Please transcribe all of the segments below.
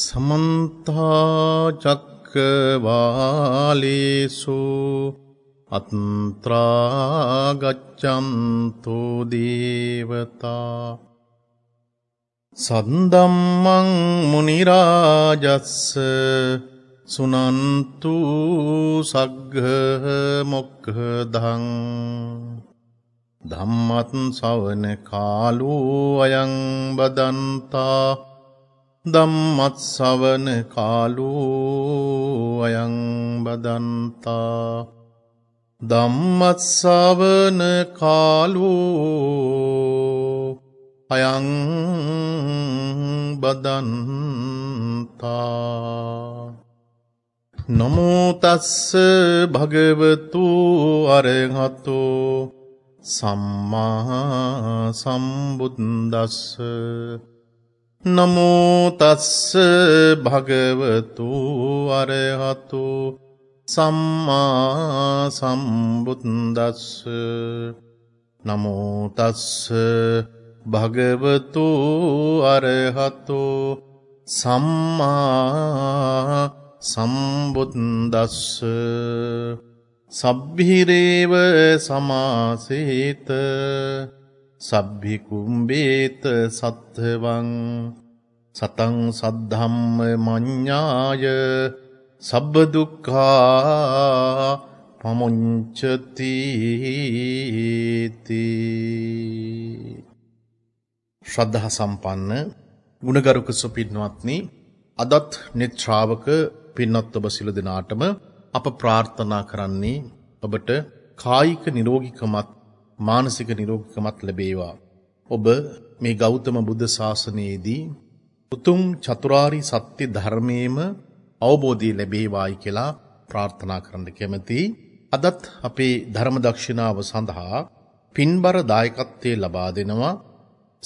සමන්තාචක්කවාලේසු අත්ත්‍රාගච්චන්තු දේවතා සන්දම්මං මුනිරාජස්ස සුනන්තු සග්ග මොක්කදං ධම්මත් සවන කාලෝ අයං බදන්තා ධම්මත් සවන කාලෝ අයං බදන්තා ධම්මත් සවන කාලෝ අයං බදන්තා නමෝ තස්ස භගවතු අරහතු සම්මා සම්බුද්දස්ස නමෝ තස්ස භගවතු අරහතු සම්මා සම්බුද්දස්ස නමෝ තස්ස භගවතු අරහතු සම්මා සම්බුද්දස්ස සබ්බිරේව සමාසේත සබ්බි කුම්බේත සත්වං සතං සද්ධම්ම මඤ්ඤාය සබ්බ දුක්ඛා පමුඤ්චති ශ්‍රද්ධා සම්පන්න ගුණගරුක සුපින්වත්නි අදත් net ශ්‍රාවක පින්වත් ඔබ සිළු දෙනාටම අප ප්‍රාර්ථනා කරන්නේ ඔබට කායික නිරෝගීකමත් මානසික නිරෝගීකමත් ලැබේවා ඔබ මේ ගෞතම බුද්ධ ශාසනයේදී උතුම් චතුරාරි සත්‍ය ධර්මයේම අවබෝධය ලැබේවායි කියලා ප්‍රාර්ථනා කරන්න කැමැති. අදත් අපේ ධර්ම දක්ෂිනාව සඳහා පින්බර දායකත්වයේ ලබා දෙනවා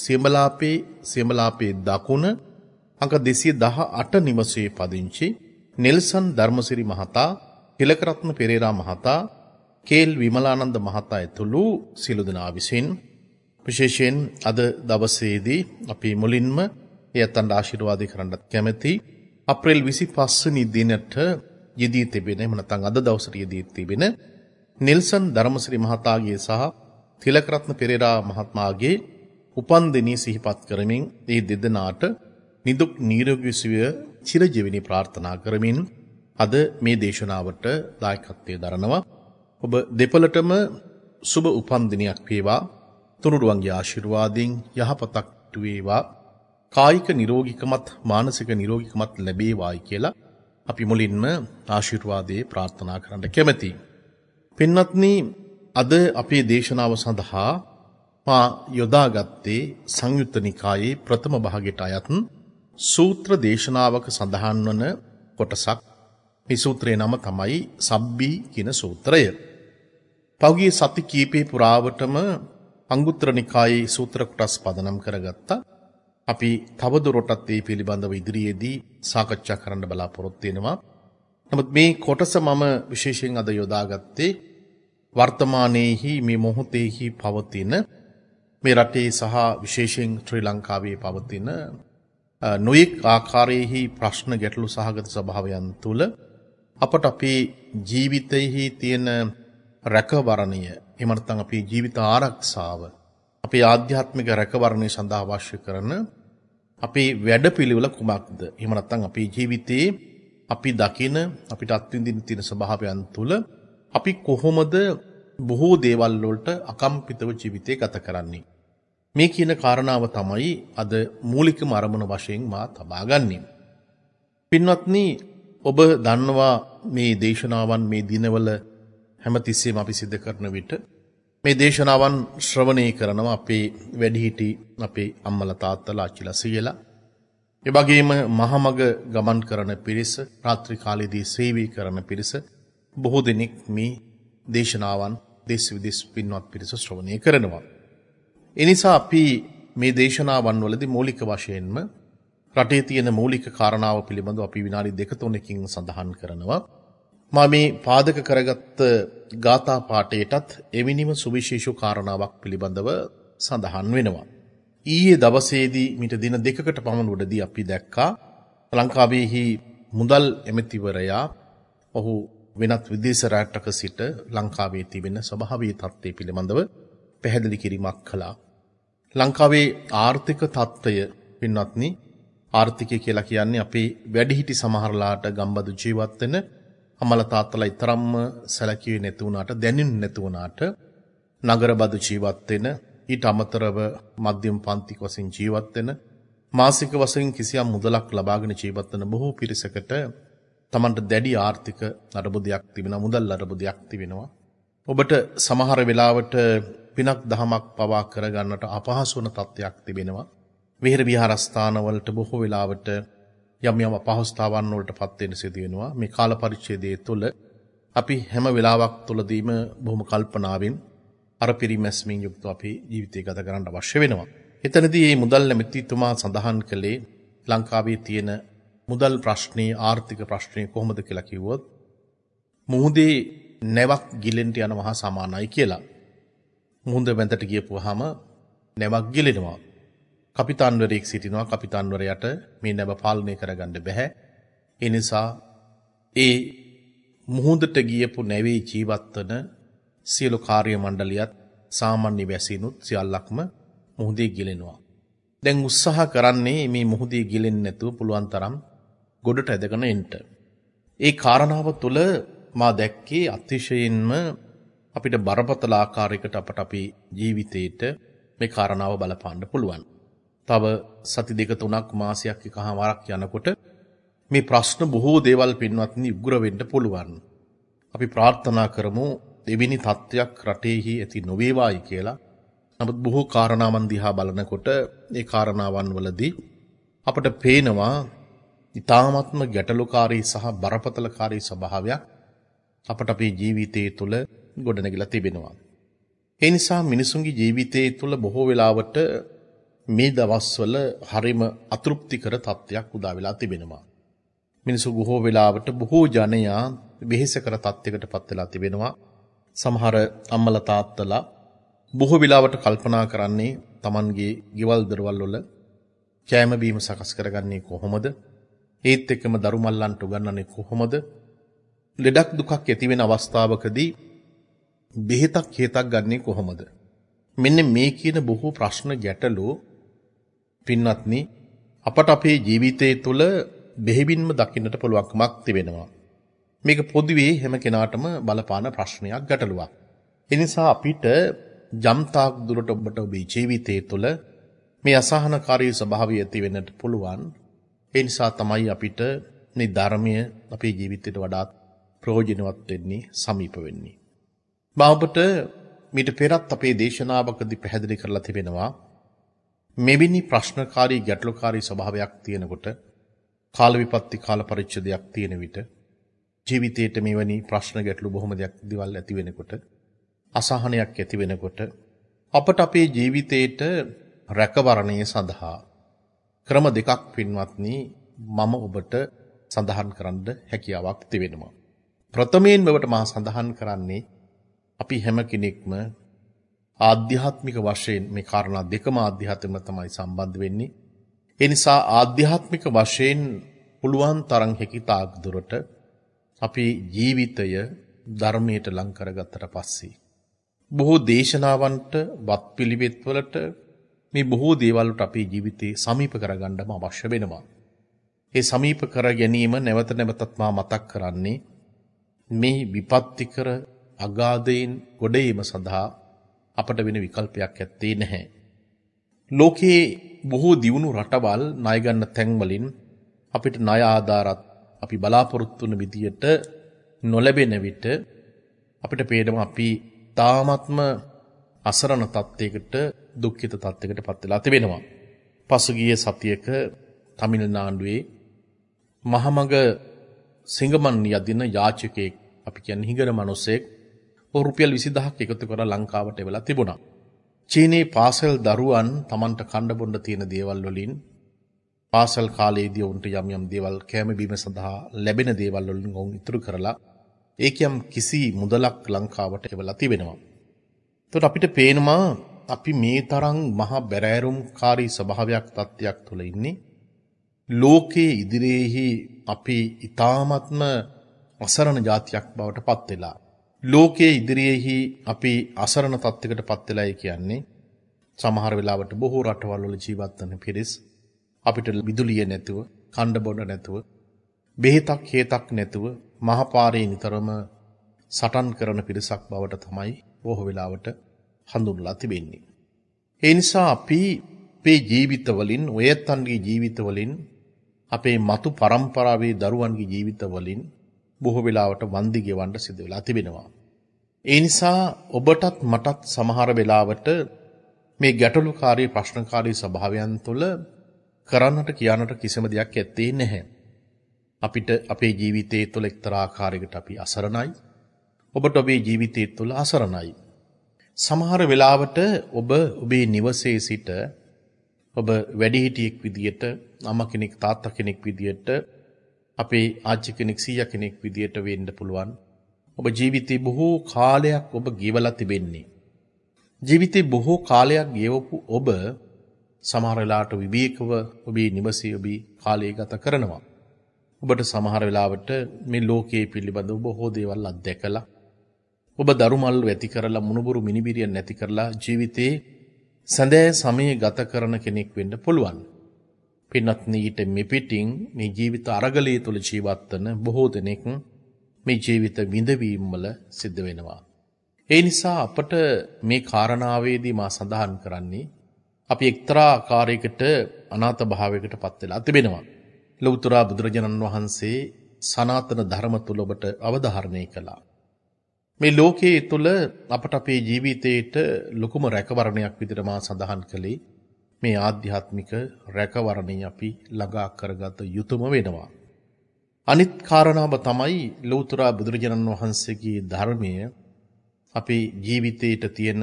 සියඹලාපේ සියඹලාපේ දකුණ අංක 218 නිවසේ පදිංචි නෙල්සන් ධර්මසිරි මහතා, තිලකරත්න පෙරේරා මහතා, කේල් විමලානන්ද මහතා ඇතුළු සියලු දෙනා විසින් විශේෂයෙන් අද දවසේදී අපි මුලින්ම එයත්තන්ට ආශිරවාදය කරන්නත් කැමැති අප්‍රේල් විසි පස්සනි දිනට යෙදී තිබෙන එමනතං අද දවසට යෙදී තිබෙන නිල්සන් ධර්මසිරි මහතාගේ සහ තිලකරත්න පෙරේරා මහත්මාගේ උපන්දිනී සිහිපත් කරමින් ඒ දෙදෙනාට නිදුක් නිරෝගී සුවය චිරජීවනී ප්‍රාර්ථනා කරමින් අද මේ දේශනාවට දායකත්වයේ දරනවා ඔබ දෙපළටම සුබ උපන්දිනයක් වේවා තුනුරුවන්ගේ ආශිර්වාදයෙන් යහපතක් වේවා කායික නිරෝගිකමත් මානසික නිරෝගිකමත් ලැබේවායි කියලා අපි මුලින්ම ආශිර්වාදයේ ප්‍රාර්ථනා කරන්න කැමැති. පින්වත්නි අද අපේ දේශනාව සඳහා මා යොදාගත්තේ සංයුත්ත නිකායේ ප්‍රථම භාගයට අයත් සූත්‍ර දේශනාවක සඳහන් වන කොටසක්. මේ සූත්‍රයේ නම තමයි සබ්බී කියන සූත්‍රය. පෞගිය සති කීපේ පුරාවටම අංගුත්තර නිකායේ සූත්‍ර කොටස් පදනම් කරගත්තා. අපි තවදුරටත් ඒ පිළිබඳව ඉදිරියේදී සාකච්ඡා කරන්න බලාපොරොත්තු වෙනවා. නමුත් මේ කොටස මම විශේෂයෙන් අද යොදාගත්තේ වර්තමානයේහි මේ මොහොතේහි පවතින මේ රටේ සහ විශේෂයෙන් ශ්‍රී ලංකාවේ පවතින නොයෙක් ආකාරයේහි ප්‍රශ්න ගැටලු සහගත ස්වභාවයන් තුළ අපට අපේ ජීවිතයේහි තියෙන රැකවරණය එහෙම නැත්නම් අපේ ජීවිත ආරක්ෂාව අපේ ආධ්‍යාත්මික රැකවරණය සඳහා අවශ්‍ය කරන අපේ වැඩපිළිවෙල කුමක්ද? එහෙම නැත්නම් අපේ ජීවිතයේ අපි දකින අපිට අත්විඳින්න තියෙන ස්වභාවයන් තුළ අපි කොහොමද බොහෝ දේවල් වලට අකම්පිතව ජීවිතය ගත කරන්නේ? මේ කියන කාරණාව තමයි අද මූලිකම අරමුණ වශයෙන් මා තබාගන්නේ. පින්වත්නි ඔබ දන්නවා මේ දේශනාවන් මේ දිනවල හැමතිස්සෙම අපි සිද්ධ කරන විට මේ දේශනාවන් ශ්‍රවණය කරනවා අපේ වැඩිහිටි අපේ අම්මලා තාත්තලා අච්චිලා සීයලා ඒ වගේම මහමග ගමන් කරන පිරිස රාත්‍රී කාලයේදී සේවී කරන පිරිස බොහෝ දෙනෙක් මේ දේශනාවන් දේශ විදේශ පින්වත් පිරිස ශ්‍රවණය කරනවා ඒ නිසා අපි මේ දේශනාවන් වලදී මූලික වශයෙන්ම රටේ තියෙන මූලික කාරණාව පිළිබඳව අපි විනාඩි දෙක තුනකින් සඳහන් කරනවා මා මේ පාදක කරගත් ගාථා පාඨයටත් එමිනිම සුවිශේෂී කාරණාවක් පිළිබඳව සඳහන් වෙනවා. ඊයේ දවසේදී මිට දින දෙකකට පමණ උඩදී අපි දැක්කා ලංකාවේහි මුදල් ඇමතිවරයා ඔහු වෙනත් විදේශ රටක සිට ලංකාවේ තිබෙන ස්වභාවීය තත්ත්වය පිළිබඳව පැහැදිලි කිරීමක් කළා. ලංකාවේ ආර්ථික තත්ත්වය පින්වත්නි ආර්ථිකය කියලා කියන්නේ අපේ වැඩිහිටි සමහරලාට ගම්බද ජීවත් වෙන අමල තාත්තලා තරම්ම සැලකුවේ නැති වුණාට දැනෙන්නේ නැති වුණාට නගරබදු ජීවත් වෙන ඊට අමතරව මධ්‍යම පන්තික වශයෙන් ජීවත් වෙන මාසික වශයෙන් කිසියම් මුදලක් ලබාගෙන ජීවත් වෙන බොහෝ පිරිසකට Tamanට දැඩි ආර්ථික නඩබුදයක් තිබෙනවා මුදල් නඩබුදයක් තිබෙනවා ඔබට සමහර වෙලාවට පිනක් දහමක් පවා කරගන්නට අපහසු වන තත්යක් තිබෙනවා විහෙර විහාරස්ථානවලට බොහෝ වෙලාවට යම් යම් අපහසුතාවන් වලට පත් වෙන්න සිදු වෙනවා. මේ කාල පරිච්ඡේදයේ තුල අපි හැම වෙලාවක් තුලදීම බොහොම කල්පනාවෙන් අර පිරිමැස්මින් යුක්තව අපි ජීවිතය ගත කරන්න අවශ්‍ය වෙනවා. එතනදී මේ මුදල් නැමැතිතුමා සඳහන් කළේ ලංකාවේ තියෙන මුදල් ප්‍රශ්නේ ආර්ථික ප්‍රශ්නේ කොහොමද කියලා කිව්වොත් මුහුදේ නැවක් ගිලෙන්න යනවා සමානයි කියලා. මුහුද වැඳට ගියපුවාම නැවක් ගිලෙනවා. කපිතන්වරයෙක් සිටිනවා කපිතන්වරයට මේ නැබ පාලනය කරගන්න බැහැ. එනිසා ඒ මුහුදට ගියපු නැවේ ජීවත්වන සියලු කාර්ය මණ්ඩලියත් සාමාන්‍ය වැසිනුත් සියල්ලක්ම මුහුදේ ගිලෙනවා. දැන් උත්සාහ කරන්නේ මේ මුහුදේ ගිලෙන්නේ නැතුව පුළුවන් තරම් ගොඩට ඇදගෙන එන්න. ඒ කාරණාව තුළ මා දැක්කේ අතිශයින්ම අපිට බරපතල ආකාරයකට අපට අපේ ජීවිතේට මේ කාරණාව බලපාන්න පුළුවන්. තව සති දෙක තුනක් මාසයක් එකහමාරක් යනකොට මේ ප්‍රශ්න බොහෝ දේවල් පින්වත්නි උග්‍ර වෙන්න පුළුවන්. අපි ප්‍රාර්ථනා කරමු දෙවෙනි තත්වයක් රටේහි ඇති නොවේවායි කියලා. නමුත් බොහෝ කාරණාවන් දිහා බලනකොට ඒ කාරණාවන් වලදී අපට පේනවා ඊ타මත්ම ගැටලුකාරී සහ බරපතලකාරී ස්වභාවයක් අපට අපේ ජීවිතයේ තුල ගොඩනැගිලා තිබෙනවා. ඒ නිසා මිනිසුන්ගේ ජීවිතයේ තුල බොහෝ වෙලාවට මේ දවස්වල හරිම අතෘප්තිකර තත්ත්වයක් උදා වෙලා තිබෙනවා. මිනිසු බොහෝ වෙලාවට බොහෝ ජනයා බෙහෙසකර තත්යකට පත් වෙලා තිබෙනවා. සමහර අම්මලා තාත්තලා බොහෝ වෙලාවට කල්පනා කරන්නේ Tamanගේ ගෙවල් දරවල් වල කෑම බීම සකස් කරගන්නේ කොහොමද? ඒත් එක්කම දරු මල්ලන්ට උගන්වන්නේ කොහොමද? ලෙඩක් දුකක් ඇති වෙන අවස්ථාවකදී බෙහෙතක් හේතක් ගන්නේ කොහොමද? මෙන්න මේ කියන බොහෝ ප්‍රශ්න ගැටලු පින්වත්නි අපට අපේ ජීවිතය තුළ බෙහෙවින්ම දකින්නට පුළුවන්කමක් තිබෙනවා. මේක පොදුවේ හැම කෙනාටම බලපාන ප්‍රශ්නයක් ගැටලුවක්. එනිසා අපිට ජම්තාක් දුරට ඔබට ඔබේ ජීවිතය තුළ මේ අසහනකාරී ස්වභාවය ඇති වෙන්නට පුළුවන්. ඒ නිසා තමයි අපිට මේ ධර්මය අපේ ජීවිතයට වඩාත් ප්‍රයෝජනවත් වෙන්නේ සමීප වෙන්නේ. මා ඔබට මීට පෙරත් අපේ දේශනාවකදී පැහැදිලි කරලා තිබෙනවා මෙබිනි ප්‍රශ්නකාරී ගැටලුකාරී ස්වභාවයක් තියෙනකොට කාල විපත්ති කාල පරිච්ඡේදයක් තියෙන විට ජීවිතේට මෙවැනි ප්‍රශ්න ගැටලු බොහොම දෙයක් දිවල් ඇති වෙනකොට අසහනයක් ඇති වෙනකොට අපට අපේ ජීවිතේට රැකවරණය සඳහා ක්‍රම දෙකක් පින්වත්නි මම ඔබට සඳහන් කරන්න හැකියාවක් තිබෙනවා. ප්‍රථමයෙන්ම ඔබට මා සඳහන් කරන්නේ අපි හැම කෙනෙක්ම ආධ්‍යාත්මික වශයෙන් මේ කාරණා දෙකම ආධ්‍යාත්මව තමයි සම්බන්ධ වෙන්නේ. ඒ නිසා ආධ්‍යාත්මික වශයෙන් පුළුවන් තරම් හැකියතාක් දුරට අපි ජීවිතය ධර්මයට ලං කරගත්තට පස්සේ බොහෝ දේශනාවන්ට වත්පිළිවෙත් වලට මේ බොහෝ දේවල් අපේ ජීවිතේ සමීප කරගන්නම අවශ්‍ය වෙනවා. ඒ සමීප කර ගැනීම නැවත නැවතත් මා මතක් කරන්නේ මේ විපත්තිකර අගාධයෙන් ගොඩේීම සඳහා අපට වෙන විකල්පයක් ඇත්තේ නැහැ. ලෝකයේ බොහෝ දියුණු රටවල් ණය ගන්න තැන්වලින් අපිට ණය ආධාරත් අපි බලාපොරොත්තු වන විදියට නොලැබෙන විට අපිට පේනවා අපි තාමත්ම අසරණ තත්යකට දුක්ඛිත තත්යකට පත් වෙලා තිබෙනවා. පසුගිය සතියක තමිල්නාඩුවේ මහමග සිංගමන් යදින යාචකෙක් අපි කියන්නේ හිඟන මිනිසෙක් රුපියල් 20000ක් එකතු කරලා ලංකාවට එවලා තිබුණා. චීනයේ පාසල් දරුවන් Tamanට කණ්ඩ බොණ්ඩ තියෙන දේවල් වලින් පාසල් කාලයේදී උන්ට යම් යම් දේවල් කැම බීම සඳහා ලැබෙන දේවල් වලින් ඔවුන් ඉතුරු කරලා ඒක යම් කිසි මුදලක් ලංකාවට එවලා තිබෙනවා. එතකොට අපිට පේනවා අපි මේ තරම් මහා බැරෑරුම්කාරී ස්වභාවයක් තත්ත්වයක් තුළ ඉන්නේ. ලෝකයේ ඉදිරියේහි අපි ඊ타මත්ම අසරණ జాතියක් බවට පත් වෙලා ලෝකයේ ඉදිරියේහි අපි අසරණ තත්ත්වයකට පත් වෙලායි කියන්නේ සමහර වෙලාවට බොහෝ රටවල් වල ජීවත් වන පිරිස් අපිට විදුලිය නැතුව, කණ්ඩ බොන නැතුව, බෙහෙතක් හේතක් නැතුව මහපාරේ නිතරම සටන් කරන පිරිසක් බවට තමයි බොහෝ වෙලාවට හඳුන්ලා තිබෙන්නේ. ඒ නිසා අපි අපේ ජීවිතවලින්, ඔයත්න්ගේ ජීවිතවලින්, අපේ මතු පරම්පරාවේ දරුවන්ගේ ජීවිතවලින් බොහෝ වෙලාවට වන්දි ගෙවන්න සිදු වෙලා තිබෙනවා. ඒ නිසා ඔබටත් මටත් සමහර වෙලාවට මේ ගැටලුකාරී ප්‍රශ්නකාරී ස්වභාවයන් තුළ කරන්නට කියන්නට කිසිම දෙයක් ඇත්තේ නැහැ. අපිට අපේ ජීවිතයේ තුළ එක්තරා ආකාරයකට අපි අසරණයි. ඔබට ඔබේ ජීවිතයේ තුළ අසරණයි. සමහර වෙලාවට ඔබ ඔබේ නිවසේ සිට ඔබ වැඩිහිටියෙක් විදියට, අම්මා කෙනෙක් තාත්තා කෙනෙක් විදියට, අපේ ආච්චි කෙනෙක් සීයා කෙනෙක් විදියට වෙන්න පුළුවන්. ඔබ ජීවිතේ බොහෝ කාලයක් ඔබ ගෙවලා තිබෙන්නේ. ජීවිතේ බොහෝ කාලයක් ගෙවපු ඔබ සමහර වෙලාවට විවේකව ඔබේ නිවසේ ඔබේ කාලය ගත කරනවා. ඔබට සමහර වෙලාවට මේ ලෝකයේ පිළිබඳව බොහෝ දේවල් අත්දැකලා ඔබ දරුමල් වැති කරලා මුණුබුරු මිනිබිරිය නැති කරලා ජීවිතේ සැඳෑ සමය ගත කරන කෙනෙක් වෙන්න පුළුවන්. පින්වත්නි ඊට මෙපිටින් මේ ජීවිත අරගලයේ තුල ජීවත් වන බොහෝ දෙනෙක් මේ ජීවිත විඳවීම් වල සිද්ධ වෙනවා. ඒ නිසා අපට මේ කාරණාවේදී මා සඳහන් කරන්නේ අපි එක්තරා ආකාරයකට අනාථ භාවයකට පත් වෙලා තිබෙනවා. ලෞතර බුදුරජාණන් වහන්සේ සනාතන ධර්ම තුල ඔබට අවධාරණය කළා. මේ ලෝකයේ තුල අපට අපේ ජීවිතේට ලොකුම රැකවරණයක් විදිහට මා සඳහන් කළේ මේ ආධ්‍යාත්මික රැකවරණය අපි ළඟා කරගත යුතුම වෙනවා. අනිත් කාරණාව තමයි ලෞතරා බුදුරජාණන් වහන්සේගේ ධර්මය අපේ ජීවිතේට තියෙන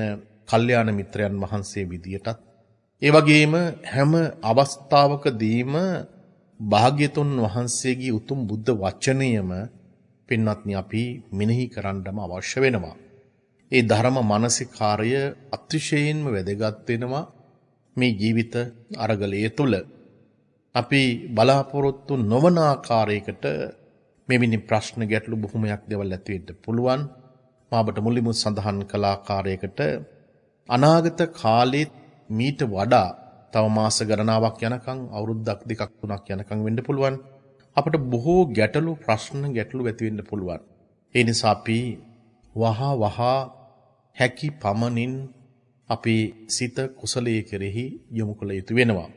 කල්යාණ මිත්‍රයන් වහන්සේ විදියටත් ඒ වගේම හැම අවස්ථාවකදීම භාග්‍යතුන් වහන්සේගේ උතුම් බුද්ධ වචනයම පින්වත්නි අපි මෙනෙහි කරන්නම අවශ්‍ය වෙනවා. ඒ ධර්ම මානසිකාර්ය අතිශයින්ම වැදගත් වෙනවා මේ ජීවිත අරගලයේ තුල. අපි බලාපොරොත්තු නොවන ආකාරයකට මෙවැනි ප්‍රශ්න ගැටලු බොහොමයක් දේවල් ඇති වෙන්න පුළුවන්. මාබට මුලින්ම සඳහන් කළ ආකාරයකට අනාගත කාලෙත් මීට වඩා තව මාස ගණනාවක් යනකම් අවුරුද්දක් දෙකක් තුනක් යනකම් වෙන්න පුළුවන්. අපට බොහෝ ගැටලු ප්‍රශ්න ගැටලු ඇති වෙන්න පුළුවන්. ඒ නිසා අපි වහා වහා හැකි පමණින් අපේ සිත කුසලයේ කෙරෙහි යොමු කළ යුතු වෙනවා.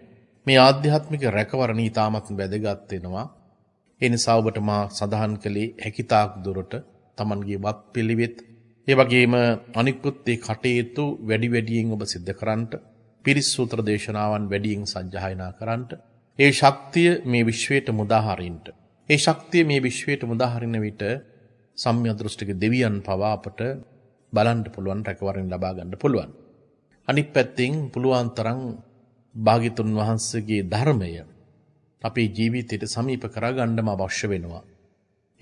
මේ ආධ්‍යාත්මික රැකවරණී තාමත් වැදගත් වෙනවා. ඒ නිසා ඔබට මා සඳහන් කළේ හැකිතාක් දුරට Tamanගේ වත් පිළිවෙත් ඒ වගේම අනිකුත් ඒ කටයුතු වැඩි වැඩියෙන් ඔබ සිද්ධ කරන්නට පිරිස් සූත්‍ර දේශනාවන් වැඩියෙන් සජ්ජායනා කරන්නට ඒ ශක්තිය මේ විශ්වයට මුදා හරින්නට ඒ ශක්තිය මේ විශ්වයට මුදා හරින විට සම්මිය දෘෂ්ටික දෙවියන් පවා අපට බලන්න පුළුවන් රැකවරණ ලබා ගන්න පුළුවන් අනිත් පැත්තෙන් පුළුවන් තරම් භාගිතුන් වහන්සේගේ ධර්මය අපේ ජීවිතයට සමීප කරගන්නම අවශ්‍ය වෙනවා.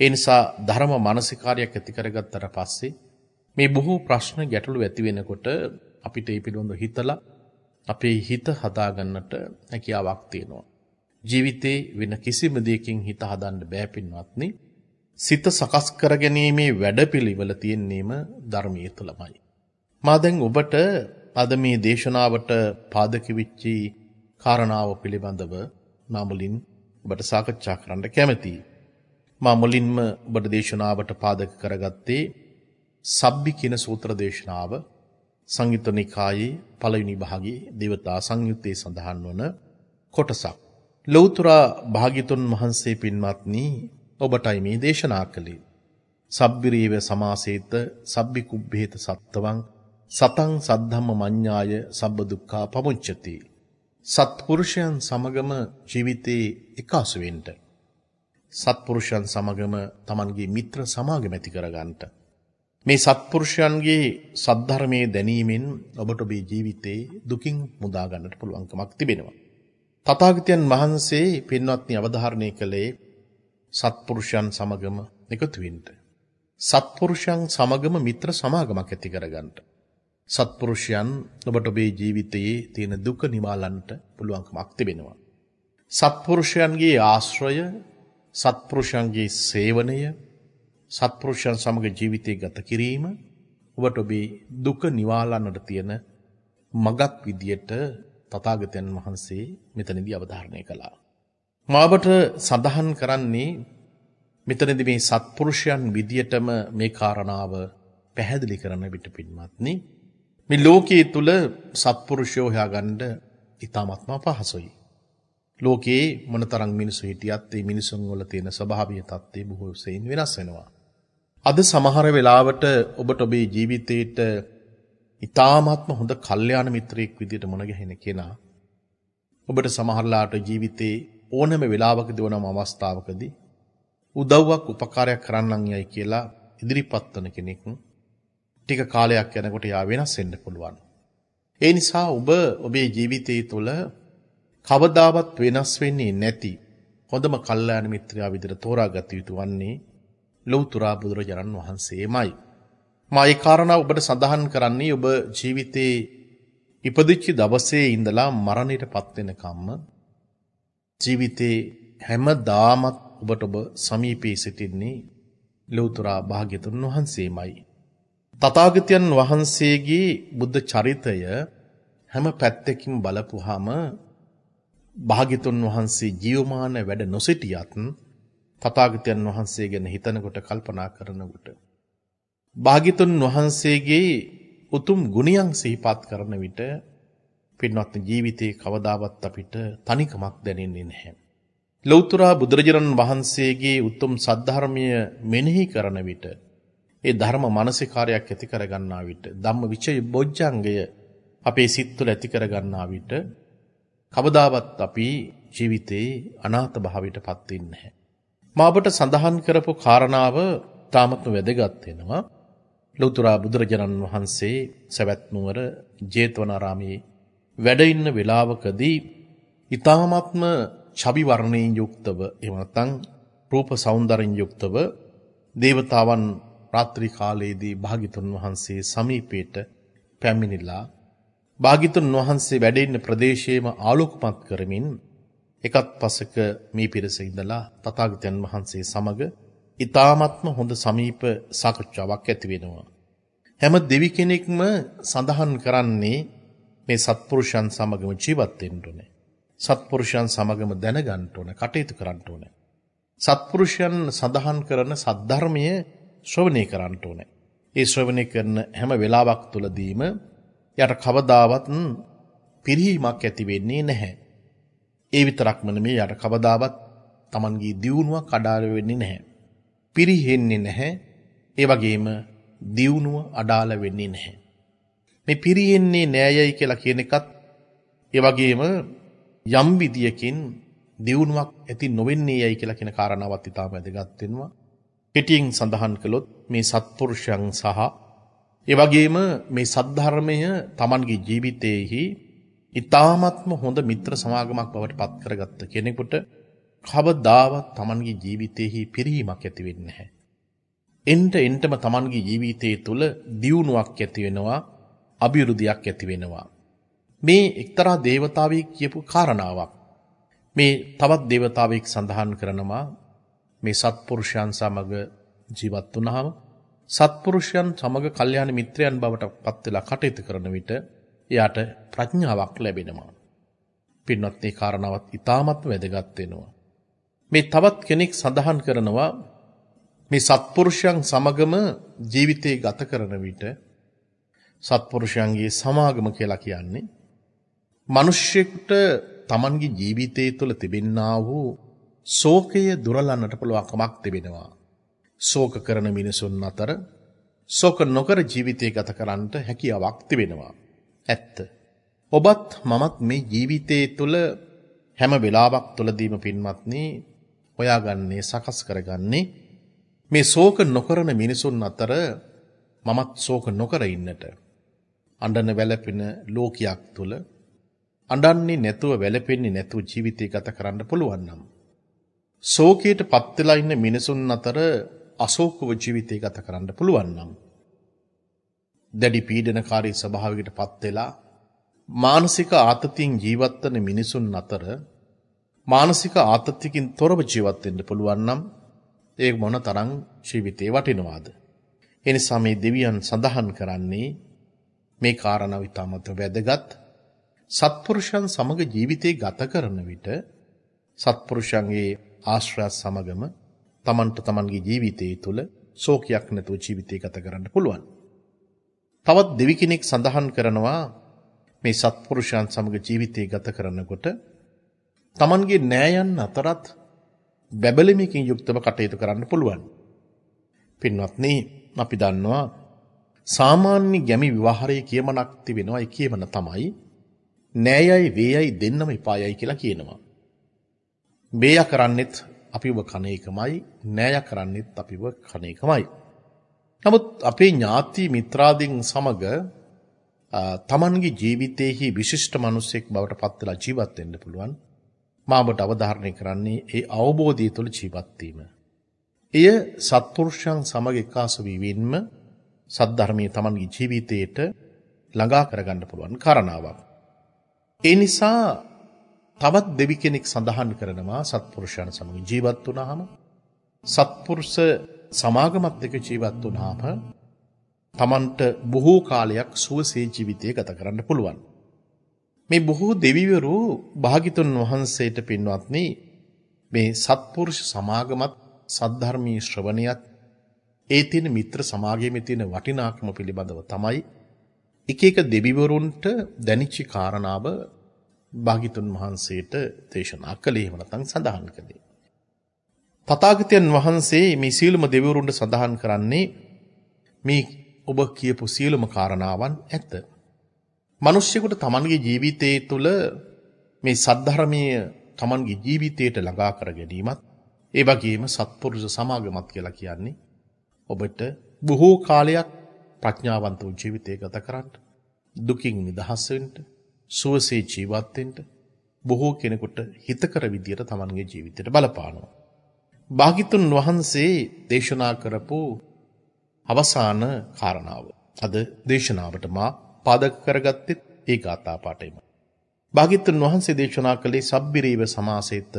ඒ නිසා ධර්ම මානසිකාරයක් ඇති කරගත්තට පස්සේ මේ බොහෝ ප්‍රශ්න ගැටලු ඇති වෙනකොට අපිට ඒ පිළිබඳව හිතලා අපේ හිත හදාගන්නට හැකියාවක් තියෙනවා. ජීවිතේ වෙන කිසිම දෙයකින් හිත හදන්න බෑ පින්වත්නි. සිත සකස් කරගැනීමේ වැඩපිළිවෙල තියෙන්නේම ධර්මයේ තුලමයි. මා දැන් ඔබට අද මේ දේශනාවට පාදකිවිච්චි කාරණාව පිළිබඳව මාමුලින් ඔබට සාකච්ඡා කරන්න කැමැතියි. මා මුලින්ම ඔබට දේශනාවට පාදක කරගත්තේ සබ්බි කියන සූත්‍ර දේශනාව සංයුත්ත නිකායේ පළවෙනි භාගයේ දේවතා සංයුත්තේ සඳහන් වන කොටසක්. ලෞතර භාග්‍යතුන් වහන්සේ පින්වත්නි ඔබටයි මේ දේශනා කළේ. සබ්බිරීව සමාසේත සබ්බි කුබ්බේත සත්තවං සතං සද්ධම්ම මඤ්ඤාය සබ්බ දුක්ඛා පමුච්ඡති. සත්පුරුෂයන් සමගම ජීවිතේ එකසු වෙන්න. සත්පුරුෂයන් සමගම Tamanගේ මිත්‍ර සමාගම ඇති කරගන්නට. මේ සත්පුරුෂයන්ගේ සද්ධර්මයේ දැනීමෙන් ඔබට ඔබේ ජීවිතේ දුකින් මුදා ගන්නට පුළුවන්කමක් තිබෙනවා. තථාගතයන් වහන්සේ පින්වත්නි අවධාරණය කළේ සත්පුරුෂයන් සමගම එකතු වෙන්න. සත්පුරුෂයන් සමගම මිත්‍ර සමාගමක් ඇති කරගන්නට. සත්පුරුෂයන් ඔබට ඔබේ ජීවිතයේ තියෙන දුක නිවාලන්නට පුළුවන්කමක් තිබෙනවා. සත්පුරුෂයන්ගේ ආශ්‍රය, සත්පුරුෂයන්ගේ සේවනය, සත්පුරුෂයන් සමග ජීවිතය ගත කිරීම ඔබට ඔබේ දුක නිවාලන්නට තියෙන මගක් විදියට තථාගතයන් වහන්සේ මෙතනදී අවධාරණය කළා. මාබට සඳහන් කරන්නේ මෙතනදී මේ සත්පුරුෂයන් විදියටම මේ කාරණාව පැහැදිලි කරන විට පින්වත්නි මේ ලෝකයේ තුල සත්පුරුෂයෝ හොයාගන්න ඉතාමත්ම අපහසුයි. ලෝකයේ මොනතරම් මිනිසු හිටියත් මේ මිනිසුන් වල තියෙන ස්වභාවිය தත්ත්වය බොහෝ සෙයින් වෙනස් වෙනවා. අද සමහර වෙලාවට ඔබට ඔබේ ජීවිතේට ඉතාමත්ම හොඳ කල්යාණ මිත්‍රයෙක් විදිහට මුණ ගැහෙන කෙනා ඔබට සමහරලාට ජීවිතේ ඕනෑම වෙලාවකදී ඕනෑම අවස්ථාවකදී උදව්වක් උපකාරයක් කරන්නම් යයි කියලා ඉදිරිපත් කරන කෙනෙක් ටික කාලයක් යනකොට යා වෙනස් වෙන්න පුළුවන්. ඒ නිසා ඔබ ඔබේ ජීවිතය තුළ කවදාවත් වෙනස් වෙන්නේ නැති හොඳම කල්යාණ මිත්‍රයා විදිහට තෝරාගත යුතු වන්නේ ලෞතුරා බුදුරජාණන් වහන්සේමයි. මා ඒ කාරණා ඔබට සඳහන් කරන්නේ ඔබ ජීවිතේ ඉපදිච්ච දවසේ ඉඳලා මරණයටපත් වෙනකම්ම ජීවිතේ හැමදාමත් ඔබට ඔබ සමීපී සිටින්නේ ලෞතුරා භාග්‍යතුන් වහන්සේමයි. තථාගතයන් වහන්සේගේ බුද්ධ චරිතය හැම පැත්තකින් බලපුවාම භාගිතුන් වහන්සේ ජීවමාන වැඩ නොසිටියත් තථාගතයන් වහන්සේ ගැන හිතනකොට කල්පනා කරනකොට භාගිතුන් වහන්සේගේ උතුම් ගුණයන් සිහිපත් කරන විට පින්වත් ජීවිතේ කවදාවත් අපිට තනිකමක් දැනෙන්නේ නැහැ. ලෞතර බුදුරජාණන් වහන්සේගේ උතුම් සද්ධර්මය මෙනෙහි කරන විට ඒ ධර්ම මානසිකාරයක් ඇති කරගන්නා විට ධම්ම විචය බොජ්ජංගය අපේ සිත් තුළ ඇති කරගන්නා විට කවදාවත් අපි ජීවිතේ අනාථ භාවයටපත් වෙන්නේ නැහැ. මා ඔබට සඳහන් කරපු කාරණාව තාමත් වැදගත් වෙනවා. ලෞතර බුදුරජාණන් වහන්සේ සවැත් නුවර ජේතවනාරාමේ වැඩ ඉන්න වෙලාවකදී ඊ타මාත්ම ඡවි වර්ණයෙන් යුක්තව එහෙම නැත්නම් රූප సౌందර්යෙන් යුක්තව දේවතාවන් රාත්‍රී කාලයේදී භාගිතුන් වහන්සේ සමීපයට පැමිණිලා භාගිතුන් වහන්සේ වැඩ ඉන්න ප්‍රදේශයේම ආලෝකමත් කරමින් එකත් පසක මේ පිරිස ඉඳලා තථාගතයන් වහන්සේ සමග ඊ타ත්ම හොඳ සමීප සාකච්ඡාවක් ඇති වෙනවා. හැම දෙවි කෙනෙක්ම සඳහන් කරන්නේ මේ සත්පුරුෂයන් සමගම ජීවත් වෙන්න ඕනේ. සත්පුරුෂයන් සමගම දැනගන්න ඕනේ, කටයුතු කරන්න ඕනේ. සත්පුරුෂයන් සඳහන් කරන සද්ධර්මයේ ශ්‍රවණය කරන්න ඕනේ. ඒ ශ්‍රවණය කරන හැම වෙලාවක් තුලදීම යට කවදාවත් පිරිහීමක් ඇති වෙන්නේ නැහැ. ඒ විතරක්ම නෙමෙයි යට කවදාවත් Tamanගේ දියුණුවක් අඩාල වෙන්නේ නැහැ. පිරිහෙන්නේ නැහැ. ඒ වගේම දියුණුව අඩාල වෙන්නේ නැහැ. මේ පිරිහෙන්නේ නෑයයි කියලා කියන එකත් ඒ වගේම යම් විදියකින් දියුණුවක් ඇති නොවෙන්නේ යයි කියලා කියන කාරණාවත් ඉතාම වැදගත් වෙනවා. කෙටියෙන් සඳහන් කළොත් මේ සත්පුරුෂයන් සහ ඒ වගේම මේ සද්ධර්මය Tamanගේ ජීවිතයේහි ඊ타ත්ම හොඳ මිත්‍ර සමාගමක් බවට පත් කරගත්ත කෙනෙකුට කවදාවත් Tamanගේ ජීවිතයේහි පිරීමක් ඇති වෙන්නේ නැහැ. එන්ට එන්ටම Tamanගේ ජීවිතයේ තුල දියුණුවක් ඇති වෙනවා, අභිවෘද්ධියක් ඇති වෙනවා. මේ එක්තරා దేవතාවෙක් කියපු කාරණාවක්. මේ තවත් దేవතාවෙක් සඳහන් කරනවා මේ සත්පුරුෂයන් සමග ජීවත් වුණාම සත්පුරුෂයන් සමග කල්යාණ මිත්‍රයන් බවට පත් වෙලා කටයුතු කරන විට එයාට ප්‍රඥාවක් ලැබෙනවා. පින්වත් මේ කාරණාවත් ඉතාමත් වැදගත් වෙනවා. මේ තවත් කෙනෙක් සඳහන් කරනවා මේ සත්පුරුෂයන් සමගම ජීවිතේ ගත කරන විට සත්පුරුෂයන්ගේ සමාගම කියලා කියන්නේ මිනිස්සෙකුට Tamanගේ ජීවිතය තුළ තිබෙන්නා වූ ශෝකය දුරලන්නට පුළුවන්කමක් තිබෙනවා. ශෝක කරන මිනිසුන් අතර ශෝක නොකර ජීවිතය ගත කරන්නට හැකියාවක් තිබෙනවා. ඇත්ත. ඔබත් මමත් මේ ජීවිතයේ තුල හැම වෙලාවක් තුලදීම පින්වත්නි හොයාගන්නේ සකස් කරගන්නේ මේ ශෝක නොකරන මිනිසුන් අතර මමත් ශෝක නොකර ඉන්නට අඬන වැළපෙන ලෝකයක් තුල අඬන්නේ නැතුව වැළපෙන්නේ නැතුව ජීවිතය ගත කරන්න පුළුවන් නම් ශෝකයට පත් වෙලා ඉන්න මිනිසුන් අතර අශෝකව ජීවිතය ගත කරන්න පුළුවන් නම් දැඩි පීඩනකාරී ස්වභාවයකට පත් වෙලා මානසික ආතතියෙන් ජීවත් වෙන මිනිසුන් අතර මානසික ආතතියකින් තොරව ජීවත් වෙන්න පුළුවන් නම් ඒ මොන තරම් ජීවිතේ වටිනවද එනිසා මේ දෙවියන් සඳහන් කරන්නේ මේ කාරණාව ඉතාමත් වැදගත් සත්පුරුෂයන් සමග ජීවිතේ ගත කරන විට සත්පුරුෂයන්ගේ ආශ්‍රයත් සමගම තමන්ට තමන්ගේ ජීවිතය තුළ ශෝකයක් නැතුව ජීවිතය ගත කරන්න පුළුවන්. තවත් දෙවි කෙනෙක් සඳහන් කරනවා මේ සත්පුරුෂයන් සමග ජීවිතය ගත කරනකොට තමන්ගේ නෑයන් අතරත් බැබලීමකින් යුක්තව කටයුතු කරන්න පුළුවන්. පින්වත්නි, අපි දන්නවා සාමාන්‍ය ගැමි විවාහයේ කියමනක් තිබෙනවා. ඒ කියමන තමයි නෑයයි වේයයි දෙන්නම ඉපායයි කියලා කියනවා. මේයා කරන්නෙත් අපිව කන එකමයි නෑයා කරන්නෙත් අපිව කන එකමයි. නමුත් අපේ ඥාති මිත්‍රාදීන් සමග තමන්ගේ ජීවිතයේහි විශිෂ්ට මිනිසෙක් බවට පත් වෙලා ජීවත් වෙන්න පුළුවන්. මාඹට අවධාරණය කරන්නේ ඒ අවබෝධය තුළ ජීවත් වීම. එය සත්පුරුෂයන් සමග එකාසු වීමෙන්ම සද්ධර්මයේ Tamanගේ ජීවිතයට ළඟා කරගන්න පුළුවන් කරනාවක්. ඒ නිසා තවත් දෙවි කෙනෙක් සඳහන් කරනවා සත්පුරුෂයන් සමග ජීවත් වුණාම සත්පුරුෂ සමාගමත් එක්ක ජීවත් වුණාම තමන්ට බොහෝ කාලයක් සුවසේ ජීවිතය ගත කරන්න පුළුවන්. මේ බොහෝ දෙවිවරු භාගිතුන් වහන්සේට පින්වත්නි මේ සත්පුරුෂ සමාගමත් සද්ධර්මී ශ්‍රවණයත් ඒ තියෙන මිත්‍ර සමාගමේ තියෙන වටිනාකම පිළිබඳව තමයි එක එක දෙවිවරුන්ට දැනිච්ච කාරණාව භාගිතුන් වහන්සේට දේශනා කළේ එහෙම නැත්නම් සඳහන් කළේ. තථාගතයන් වහන්සේ මේ සීලම දෙවිවරුන්ට සඳහන් කරන්නේ මේ ඔබ කියපු සීලම කාරණාවන් ඇත. මිනිස්සුෙකුට තමන්ගේ ජීවිතයේ තුල මේ සද්ධර්මීය තමන්ගේ ජීවිතයට ළඟා කර ගැනීමත් ඒ වගේම සත්පුරුෂ සමාගමත් කියලා කියන්නේ ඔබට බොහෝ කාලයක් ප්‍රඥාවන්ත වූ ජීවිතයක ගත කරන්න දුකින් නිදහස් වෙන්න සුවසේ ජීවත් වෙන්න බොහෝ කෙනෙකුට හිතකර විදියට තමන්ගේ ජීවිතයට බලපානවා. භාගිතුන් වහන්සේ දේශනා කරපු අවසාන කාරණාව. අද දේශනාවට මා පාදක කරගත්තේ ඒ ගාථා පාඨයම. භාගිතුන් වහන්සේ දේශනා කළේ සබ්බිරීව සමාසෙත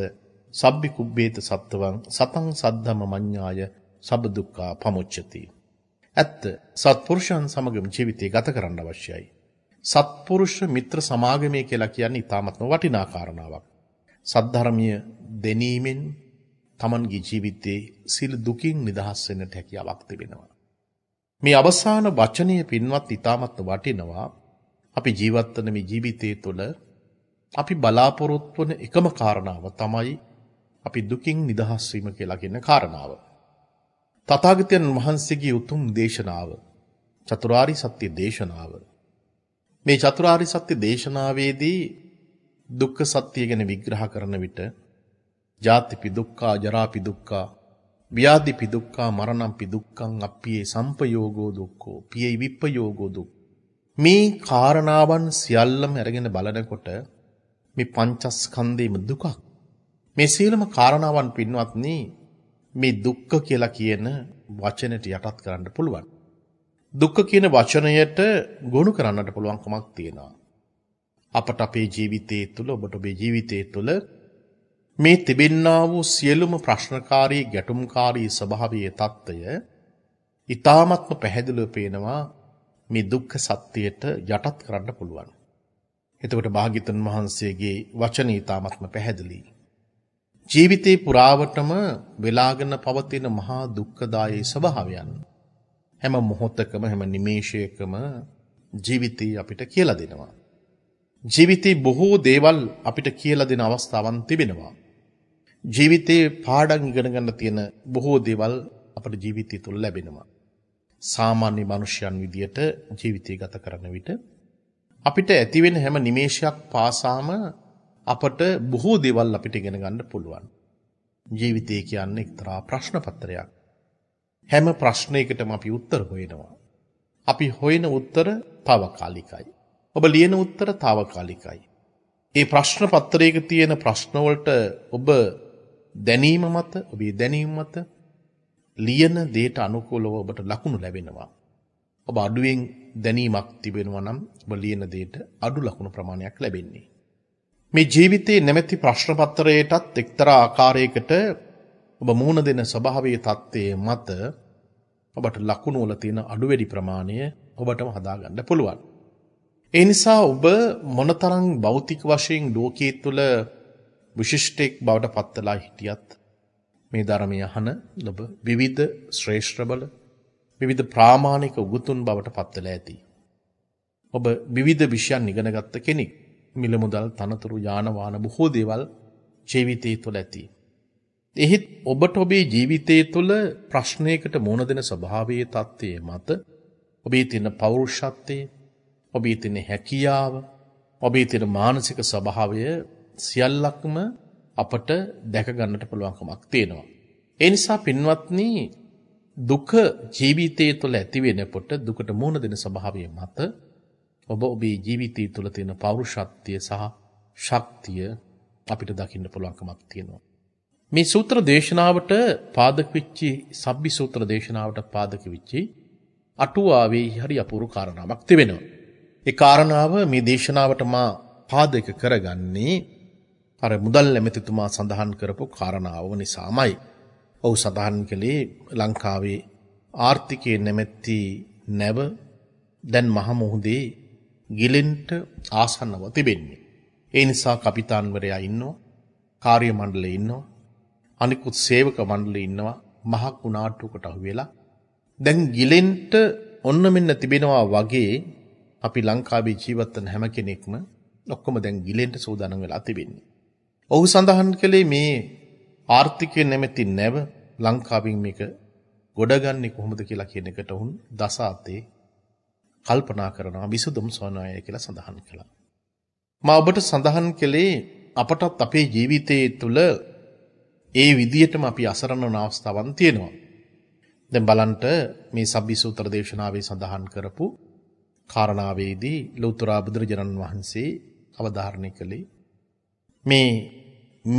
සබ්බි කුබ්බේත සත්වං සතං සද්ධම මඤ්ඤාය සබ දුක්ඛා පමුච්ඡති. ඇත්ත සත්පුරුෂයන් සමගම ජීවිතය ගත කරන්න අවශ්‍යයි. සත්පුරුෂ මිත්‍ර සමාගමය කියලා කියන්නේ ඉතාමත්ම වටිනා කාරණාවක්. සද්ධර්මීය දෙනීමෙන් Tamanගේ ජීවිතයේ සිල් දුකින් නිදහස් වෙන්නට හැකියාවක් තිබෙනවා. මේ අවසාන වචනය පින්වත් ඉතාමත්ම වටිනවා. අපි ජීවත් වන මේ ජීවිතයේ තුළ අපි බලාපොරොත්තු වන එකම කාරණාව තමයි අපි දුකින් නිදහස් වීම කියලා කියන කාරණාව. තථාගතයන් වහන්සේගේ උතුම් දේශනාව චතුරාරි සත්‍ය දේශනාව මේ චතුරාර්ය සත්‍ය දේශනාවේදී දුක්ඛ සත්‍ය ගැන විග්‍රහ කරන විට ජාතිපි දුක්ඛා ජරාපි දුක්ඛා ව්‍යාධිපි දුක්ඛා මරණම්පි දුක්ඛං අප්පියේ සම්පයෝගෝ දුක්ඛෝ පියේ විප්පයෝගෝ දුක් මේ කාරණාවන් සියල්ලම අරගෙන බලනකොට මේ පංචස්කන්ධේම දුකක් මේ සියලුම කාරණාවන් පින්වත්නි මේ දුක්ඛ කියලා කියන වචනෙට යටත් කරන්න පුළුවන් දුක්ඛ කියන වචනයට ගොනු කරන්නට පුළුවන්කමක් තියෙනවා. අපට අපේ ජීවිතයේ තුළ ඔබට ඔබේ ජීවිතයේ තුළ මේ තිබෙන්නා වූ සියලුම ප්‍රශ්නකාරී ගැටුම්කාරී ස්වභාවයේ தত্ত্বය ඊ타මත්ම පැහැදිලිව පේනවා මේ දුක්ඛ සත්‍යයට යටත් කරන්න පුළුවන්. එතකොට භාග්‍යතුන් වහන්සේගේ වචන ඊ타මත්ම පැහැදිලි. ජීවිතේ පුරාවටම වෙලාගෙන පවතින මහා දුක්ඛදායී ස්වභාවයන් හැම මොහොතකම හැම නිමේෂයකම ජීවිතේ අපිට කියලා දෙනවා. ජීවිතේ බොහෝ දේවල් අපිට කියලා දෙන අවස්ථාවන් තිබෙනවා. ජීවිතේ පාඩම් ඉගෙන ගන්න තියෙන බොහෝ දේවල් අපේ ජීවිතය තුළ ලැබෙනවා. සාමාන්‍ය මිනිසයන් විදියට ජීවිතය ගත කරන විට අපිට ඇතිවෙන හැම නිමේෂයක් පාසාම අපට බොහෝ දේවල් අපිට ඉගෙන ගන්න පුළුවන්. ජීවිතය කියන්නේ එක්තරා ප්‍රශ්න පත්‍රයක්. හැම ප්‍රශ්නයකටම අපි උත්තර හොයනවා. අපි හොයන උත්තර తాවකාලිකයි. ඔබ ලියන උත්තර తాවකාලිකයි. ඒ ප්‍රශ්න පත්‍රයක තියෙන ප්‍රශ්න ඔබ දැනීම මත ඔබේ දැනීම මත ලියන දේට අනුකූලව ඔබට ලකුණු ලැබෙනවා. ඔබ අඩුවෙන් දැනීමක් තිබෙනවා නම් ඔබ ලියන දේට අඩු ලකුණු ප්‍රමාණයක් ලැබෙන්නේ. මේ ජීවිතයේ නැමැති ප්‍රශ්න පත්‍රයටත් එක්තරා ආකාරයකට ඔබ මුහුණ දෙන ස්වභාවයේ தත්ත්වයේ මත ඔබට ලකුණු වල තියෙන අඩුවෙඩි ප්‍රමාණය ඔබටම හදාගන්න පුළුවන්. ඒ නිසා ඔබ මොනතරම් භෞතික වශයෙන් ලෝකයේ තුල විශිෂ්ටෙක් බවට පත්ලා හිටියත් මේ ධර්මය අහන ඔබ විවිධ ශ්‍රේෂ්ඨ බල විවිධ ප්‍රාමාණික උගතුන් බවට පත්ලා ඇති. ඔබ විවිධ විෂයන් ඉගෙනගත්ත කෙනෙක්. මිල මුදල් තනතුරු යාන වාහන බොහෝ දේවල් ජීවිතය තුළ ඇති. එහෙත් ඔබට ඔබේ ජීවිතය තුළ ප්‍රශ්නයකට මුණ දෙන ස්වභාවයේ தත්ත්වයේ මත ඔබේ තියෙන පෞරුෂත්වය, ඔබේ තියෙන හැකියාව, ඔබේ තියෙන මානසික ස්වභාවය සියල්ලක්ම අපට දැක ගන්නට පුළුවන්කමක් තියෙනවා. ඒ නිසා පින්වත්නි දුක ජීවිතය තුළ ඇති වෙනකොට දුකට මුහුණ දෙන ස්වභාවය මත ඔබ ඔබේ ජීවිතය තුළ තියෙන පෞරුෂත්වය සහ ශක්තිය අපිට දකින්න පුළුවන්කමක් තියෙනවා. මේ සූත්‍ර දේශනාවට පාදක වෙච්චි සබ්බි සූත්‍ර දේශනාවට පාදක වෙච්චි අටුවාවේ හරි අපූර්ව කාරණාවක් තිබෙනවා. ඒ කාරණාව මේ දේශනාවට මා පාදක කරගන්නේ අර මුදල් ඇමතිතුමා සඳහන් කරපු කාරණාව නිසාමයි. ඔහු සඳහන් කළේ ලංකාවේ ආර්ථිකයේ නැමැත්ති නැව දැන් මහ මුහුදේ ගිලෙන්ට ආසන්නව තිබෙන්නේ. ඒ නිසා කපිතාන්වරයා ඉන්නවා, කාර්ය මණ්ඩලය ඉන්නවා, අනිකුත් සේවක මණ්ඩලෙ ඉන්නවා මහ කුණාට්ටුකට අහු වෙලා. දැන් ගිලෙන්ට ඔන්න මෙන්න තිබෙනවා වගේ අපි ලංකාවේ ජීවත් වෙන හැම කෙනෙක්ම ඔක්කොම දැන් ගිලෙන්ට සූදානම් වෙලා තිබෙන්නේ. ඔහු සඳහන් කළේ මේ ආර්ථිකය නැමැති නැව ලංකාවෙන් මේක ගොඩගන්නේ කොහොමද කියලා කියන එකට උන් දසාතේ කල්පනා කරනවා විසඳුම් සොයනවාය කියලා සඳහන් කළා. මා ඔබට සඳහන් කළේ අපටත් අපේ ජීවිතයේ තුල ඒ විදිහටම අපි අසරණ වන අවස්ථාවන් තියෙනවා. දැන් බලන්න මේ සබ්බිසූත්‍ර දේශනාවේ සඳහන් කරපු කාරණාවේදී ලෞතර බුදුරජාණන් වහන්සේ අවධාරණය කළේ මේ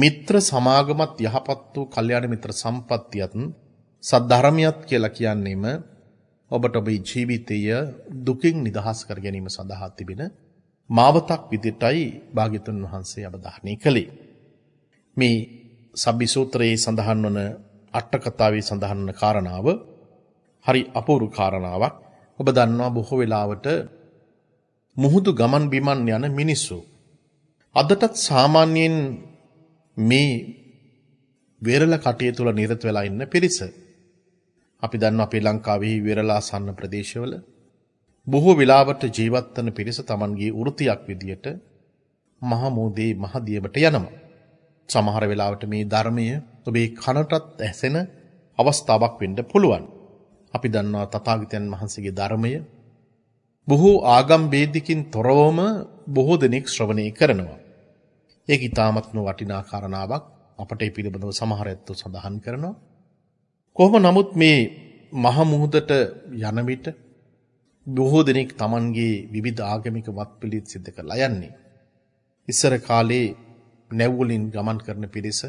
මිත්‍ර සමාගමත් යහපත් වූ කල්යාණ මිත්‍ර සම්පත්තියත් සද්ධර්මියත් කියලා කියන්නේම ඔබට ඔබේ ජීවිතය දුකින් නිදහස් කර ගැනීම සඳහා තිබෙන මාවතක් විදිහටයි භාග්‍යතුන් වහන්සේ අවධානය කළේ. මේ සබ්බිසූත්‍රයේ සඳහන් වන අට්ඨකතාවේ සඳහන් වන කාරණාව හරි අපූර්ව කාරණාවක්. ඔබ දන්නවා බොහෝ වෙලාවට මුහුදු ගමන් බිමන් යන මිනිස්සු අදටත් සාමාන්‍යයෙන් මේ වෙරළ කටය තුල නිරත වෙලා ඉන්න පිරිස. අපි දන්නවා අපේ ලංකාවේ වෙරළාසන්න ප්‍රදේශවල බොහෝ වෙලාවට ජීවත් වන පිරිස Tamanගේ වෘත්තියක් විදියට මහමෝදේ මහදියමට යනවා. සමහර වෙලාවට මේ ධර්මය ඔබේ කනටත් ඇසෙන අවස්ථාවක් වෙන්න පුළුවන්. අපි දන්නවා තථාගතයන් වහන්සේගේ ධර්මය බොහෝ ආගම් ભેදකින් තොරවම බොහෝ දෙනෙක් ශ්‍රවණය කරනවා. ඒක ඊටාත්ම වටිනා කාරණාවක් අපට ඒ පිළිබඳව සමහර ඇත්තෝ සඳහන් කරනවා. කොහොම නමුත් මේ මහ මුහුදට යන විට බොහෝ දෙනෙක් Tamanගේ විවිධ ආගමික වත්පිළිවෙත් සිදු කරලා යන්නේ. ඉස්සර කාලේ නැව්වලින් ගමන් කරන පිරිස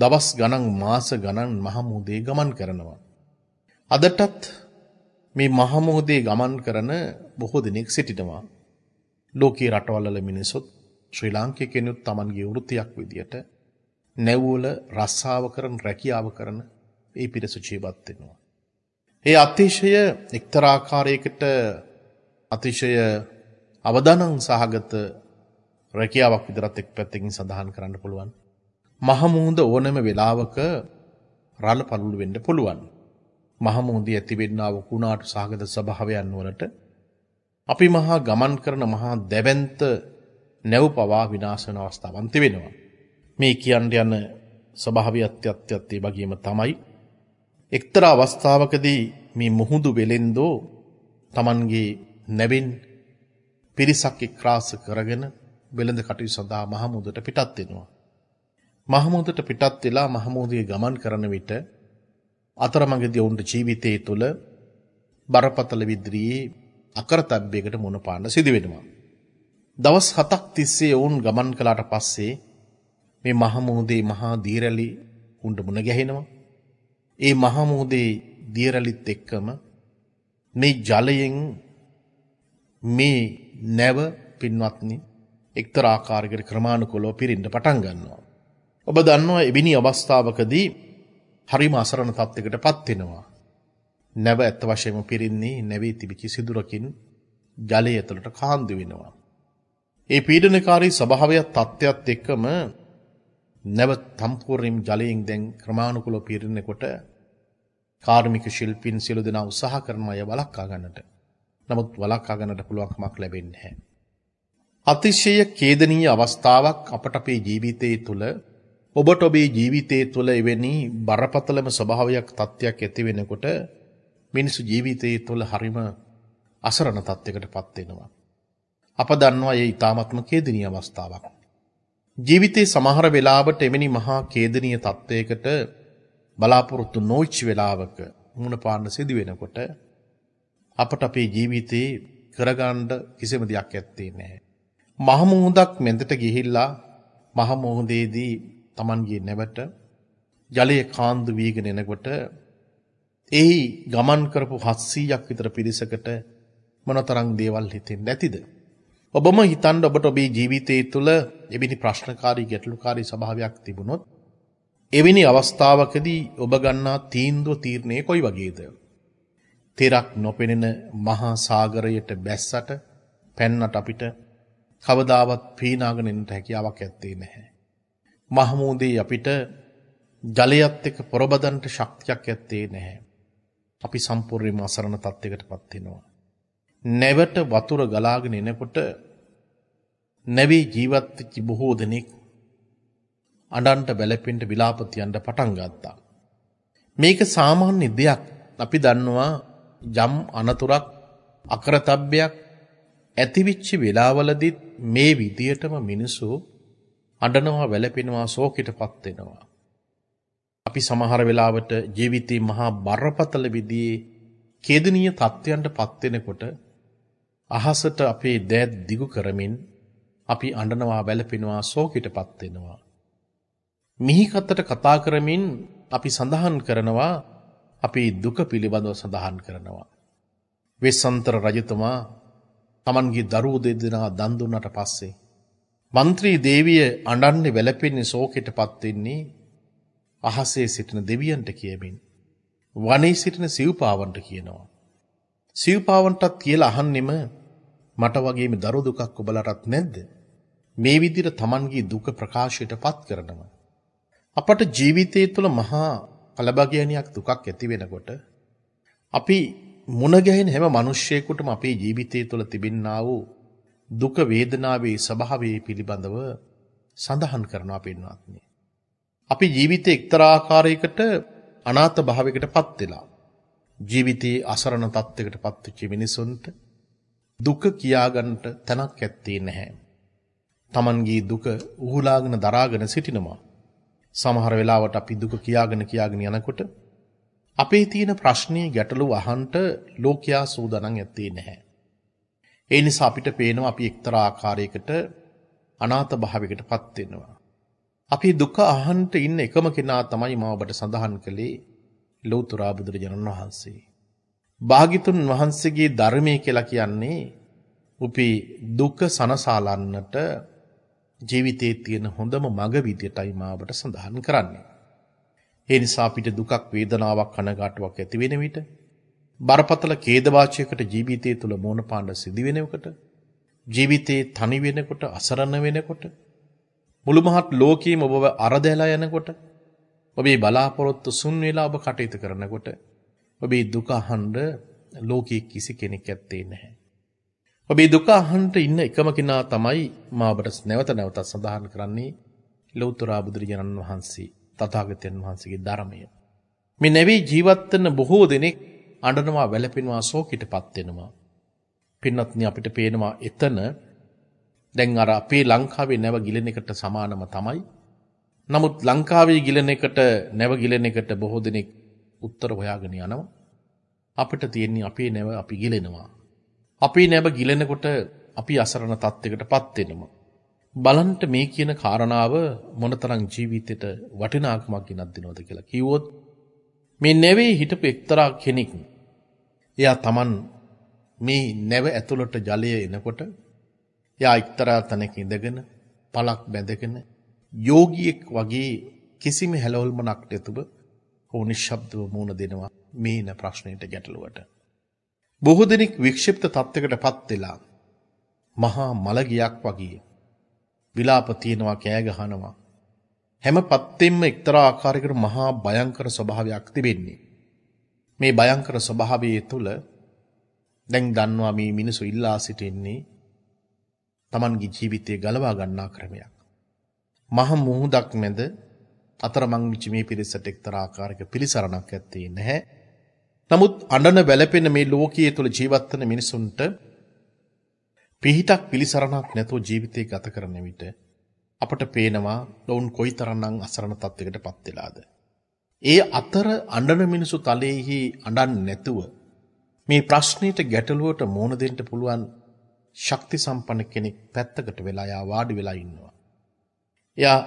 දවස් ගණන් මාස ගණන් මහමුදේ ගමන් කරනවා. අදටත් මේ මහමුදේ ගමන් කරන බොහෝ දෙනෙක් සිටිනවා. ලෝකයේ රටවල්වල මිනිසුත් ශ්‍රී ලාංකික කෙනෙකුත් Tamanගේ වෘත්තියක් විදියට නැව්වල රස්සාව කරන රැකියාව කරන ඒ පිරිස ජීවත් වෙනවා. ඒ අතිශය එක්තරා ආකාරයකට අතිශය අවදානම් සහගත රැකියාවක් විතරත් එක් පැත්තකින් සඳහන් කරන්න පුළුවන්. මහමුහුද ඕනෑම වෙලාවක රළ පළුළු වෙන්න පුළුවන්. මහමුහුදේ ඇතිවෙන්නා වූ කුණාටු සහගත ස්වභාවයන් වලට අපි මහා ගමන් කරන මහා දැවැන්ත නැව් පවා විනාශ වෙන අවස්ථාවන් තිබෙනවා. මේ කියන්න යන ස්වභාවය අත්‍යත්‍යත් ඒ වගේම තමයි එක්තරා අවස්ථාවකදී මේ මුහුදු වෙලෙන්දෝ Tamanගේ නැවෙන් පිරිසක් එක්රාස කරගෙන වෙළඳ කටයුතු සඳහා මහමුදට පිටත් වෙනවා. මහමුදට පිටත් වෙලා මහමුදියේ ගමන් කරන විට අතරමඟදී ඔවුන්ට ජීවිතයේ තුල බරපතල විද්‍රියේ අකරතැබ්බයකට මුණ පාන්න සිදු වෙනවා. දවස් 7ක් තිස්සේ ඔවුන් ගමන් කළාට පස්සේ මේ මහමුදේ මහා දීරලි උන්ට මුණ ගැහෙනවා. ඒ මහමුදේ දීරලිත් එක්කම මේ ජලයෙන් මේ නැව පින්වත්නි එක්තරා ආකාරයකට ක්‍රමානුකූලව පිරින්න පටන් ගන්නවා. ඔබ දන්නවා එබිනි අවස්ථාවකදී හරිම අසරණ තත්යකටපත් වෙනවා. නැව ඇත්ත වශයෙන්ම පිරින්නේ නැවී තිබිච්ච සිදුරකින් ජලය ඇතුළට කාන්දු වෙනවා. ඒ පීඩනකාරී ස්වභාවය තත්ත්වයක් එක්කම නැව සම්පූර්ණයෙන් ජලයෙන් දැන් ක්‍රමානුකූලව පිරිනකොට කාර්මික ශිල්පීන් සියලු දෙනා උත්සාහ කරන අය වළක්වා ගන්නට. නමුත් වළක්වා ගන්නට පුළුවන් කමක් ලැබෙන්නේ නැහැ. අතිශය කේදනීය අවස්ථාවක් අපට අපේ ජීවිතයේ තුල ඔබට ඔබේ ජීවිතයේ තුල එවැනි බරපතලම ස්වභාවයක් තත්ත්වයක් ඇති වෙනකොට මිනිසු ජීවිතයේ තුල හරිම අසරණ තත්යකටපත් වෙනවා. අප දන්නවා මේ ඊ타මත්ම කේදනීය අවස්ථාවක්. ජීවිතේ සමහර වෙලාවට එවැනි මහා කේදනීය තත්ත්වයකට බලාපොරොත්තු නොවිච්ච වෙලාවක මුණ පාන්න සිදු වෙනකොට අපට අපේ ජීවිතේ කරගන්න කිසිම දෙයක් ඇත්තේ නැහැ. මහමුහුදක් මැදට ගිහිල්ලා මහමුහුදේදී Tamanගේ නැවට ජලය කාන්දු වීගෙන එනකොට එහි ගමන් කරපු 700ක් විතර පිරිසකට මොනතරම් දේවල් හිතෙන්නේ නැතිද? ඔබම හිතන්න ඔබට ඔබේ ජීවිතයේ තුල එබිනි ප්‍රශ්නකාරී ගැටලුකාරී ස්වභාවයක් තිබුණොත් එවැනි අවස්ථාවකදී ඔබ ගන්නා තීන්දුව තීරණය කොයි වගේද? තෙරක් නොපෙනෙන මහා සාගරයට බැස්සට පැන්නට අපිට කවදාවත් පීනාගෙන ඉන්නට හැකියාවක් ඇත්තේ නැහැ. මහමූදී අපිට ජලයත් එක්ක පොරබදන්නට ශක්තියක් ඇත්තේ නැහැ. අපි සම්පූර්ණයෙන්ම අසරණ තත්යකටපත් වෙනවා. නැවට වතුර ගලාගෙන එනකොට නැවී ජීවත් වෙච්ච බොහෝ දෙනෙක් අඬන්ට බැලපෙන්න විලාප තියන්න පටන් ගත්තා. මේක සාමාන්‍ය දෙයක්. අපි දන්නවා යම් අනතුරක් අකරතබ්බයක් ඇතිවිච්ච වෙලාවලදීත් මේ විදියටම මිනිස්සු අඬනවා වැළපෙනවා ශෝකයටපත් වෙනවා. අපි සමහර වෙලාවට ජීවිතේ මහා බරපතල විදියේ කේදනීය තත්ත්වයන්ටපත් වෙනකොට අහසට අපේ දෑත් දිගු කරමින් අපි අඬනවා වැළපෙනවා ශෝකයටපත් වෙනවා. මිහිකතට කතා කරමින් අපි සඳහන් කරනවා අපේ දුක පිළිබඳව සඳහන් කරනවා. වෙස්සන්තර රජතුමා තමන්ගේ දරුව දෙදෙනා දන් දුන්නට පස්සේ මන්ත්‍රී දේවිය අඬන්නේ වැළපෙන්නේ ශෝකයට පත්වෙන්නේ අහසේ සිටින දෙවියන්ට කියමින් වනයේ සිටින සිව්පාවන්ට කියනවා සිව්පාවන්ටත් කියලා අහන්නෙම මට වගේම දරු දුකක් ඔබලටත් නැද්ද මේ විදිහට Tamanගේ දුක ප්‍රකාශයටපත් කරනවා අපට ජීවිතය තුළ මහා කලබගෑනියක් දුකක් ඇති වෙනකොට අපි මුණ ගැහෙන හැම මිනිස්සෙකුටම අපේ ජීවිතය තුළ තිබෙන්නා වූ දුක වේදනාවේ ස්වභාවය පිළිබඳව සඳහන් කරනවා පින්වත්නි. අපි ජීවිතේ එක්තරා ආකාරයකට අනාථ භාවයකටපත් වෙලා ජීවිතයේ අසරණ තත්යකටපත් වෙච්ච මිනිසුන්ට දුක කියාගන්නට තැනක් ඇත්තේ නැහැ. Tamanගේ දුක උහුලාගෙන දරාගෙන සිටිනවා. සමහර වෙලාවට අපි දුක කියාගෙන කියාගෙන යනකොට අපේ තියෙන ප්‍රශ්නීය ගැටලු අහන්ට ලෝකයා සූදානම් ඇත්තේ නැහැ. ඒ නිසා අපිට පේනවා අපි එක්තරා ආකාරයකට අනාථ භාවයකට පත් වෙනවා. අපි දුක අහන්ට ඉන්න එකම කෙනා තමයි මම ඔබට සඳහන් කළේ ලෞතර බුදුරජාණන් වහන්සේ. භාගිතුන් වහන්සේගේ ධර්මය කියලා කියන්නේ උපි දුක සනසාලන්නට ජීවිතයේ තියෙන හොඳම මඟ විදියටයි මාවට සඳහන් කරන්නේ. ඒ නිසා අපිට දුකක් වේදනාවක් කනගාටුවක් ඇති වෙන විට බරපතල ඛේදවාචයකට ජීවිතය තුළ මෝන පාණ්ඩ සිදුවෙනකොට ජීවිතේ තනි වෙනකොට අසරණ වෙනකොට මුළු මහත් ලෝකයේම ඔබව අරදැලා යනකොට ඔබේ බලාපොරොත්තු සුන් වෙලා ඔබ කටයුතු කරනකොට ඔබේ දුක අහන්න ලෝකයේ කිසි කෙනෙක් ඇත්තේ නැහැ. ඔබේ දුක අහන්න ඉන්න එකම කෙනා තමයි මා ඔබට නැවත නැවතත් සඳහන් කරන්නේ ලෞතර බුදුරජාණන් වහන්සේ. තථාගතයන් වහන්සේගේ ධර්මය. මේ නැවේ ජීවත් වෙන බොහෝ දෙනෙක් අඬනවා වැළපෙනවා ශෝකයටපත් වෙනවා. පින්වත්නි අපිට පේනවා එතන දැන් අර අපේ ලංකාවේ නැව ගිලෙන එකට සමානම තමයි. නමුත් ලංකාවේ ගිලෙන එකට නැව ගිලෙන එකට බොහෝ දෙනෙක් උත්තර හොයාගෙන යනවා. අපිට තියෙන්නේ අපේ නැව අපි ගිලෙනවා. අපේ නැව ගිලෙනකොට අපි අසරණ තත්යකටපත් වෙනවා. බලන්ට මේ කියන කාරණාව මොනතරම් ජීවිතයට වටිනාකමක් ගෙනත් දෙනවද කියලා කිව්වොත් මේ නැවේ හිටපු එක්තරා කෙනෙක් එයා Taman මේ නැව ඇතුළට ජලය එනකොට එයා එක්තරා තැනක ඉඳගෙන පලක් බැඳගෙන යෝගියෙක් වගේ කිසිම හැලවල්මක් නැතුව ඔහු නිශ්ශබ්දව මුණ දෙනවා මේන ප්‍රශ්නයට ගැටලුවට බොහෝ දෙනෙක් වික්ෂිප්ත තත්යකටපත් වෙලා මහා මලගියක් වගේ විලාප තියෙනවා කෑ ගහනවා. හැම පත්තෙම එක්තරා ආකාරයකට මහා භයංකර ස්වභාවයක් තිබෙන්නේ. මේ භයංකර ස්වභාවයේ තුල දැන් දන්නවා මේ මිනිසු ඉල්ලා සිටින්නේ Tamanගේ ජීවිතය ගලවා ගන්නා ක්‍රමයක්. මහ මුහුදක් මැද අතරමං විච මේ පිරිසට එක්තරා ආකාරයක පිළිසරණක් ඇත්තේ නැහැ. නමුත් අඬන වැළපෙන මේ ලෝකයේ තුල ජීවත් වෙන මිනිසුන්ට පිහිටක් පිළිසරණක් නැතුව ජීවිතය ගත කරන විට අපට පේනවා ඔවුන් කොයිතරම්නම් අසරණ තත්යකටපත් වෙලාද. ඒ අතර අඬන මිනිසු තලයේහි අඬන්නේ නැතුව මේ ප්‍රශ්නෙට ගැටලුවට මෝන දෙන්න පුළුවන් ශක්ති සම්පන්න කෙනෙක් පැත්තකට වෙලා යා වාඩි වෙලා ඉන්නවා. එයා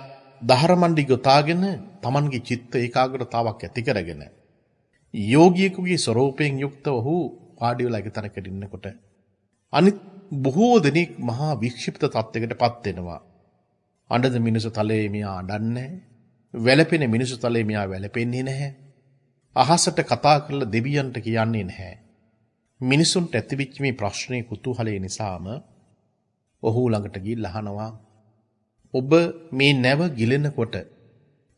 දහරමණ්ඩි ගොතාගෙන Tamanගේ චිත්ත ඒකාග්‍රතාවක් ඇති කරගෙන යෝගියෙකුගේ ස්වરૂපයෙන් යුක්ත ඔහු වාඩි වෙලා එකතැනකට ඉන්නකොට අනිත් බොහෝ දෙනෙක් මහා වික්ෂිප්ත තත්ත්වයකට පත් වෙනවා. අඬද මිනිසු තලයේ මෙයා අඬන්නේ වැළපෙන මිනිසු තලයේ මෙයා වැළපෙන්නේ නැහැ. අහසට කතා කරලා දෙවියන්ට කියන්නේ නැහැ. මිනිසුන්ට ඇතිවිච්ච මේ ප්‍රශ්නේ කුතුහලය නිසාම ඔහු ළඟට ගිහිල්ලා අහනවා ඔබ මේ නැව ගිලෙනකොට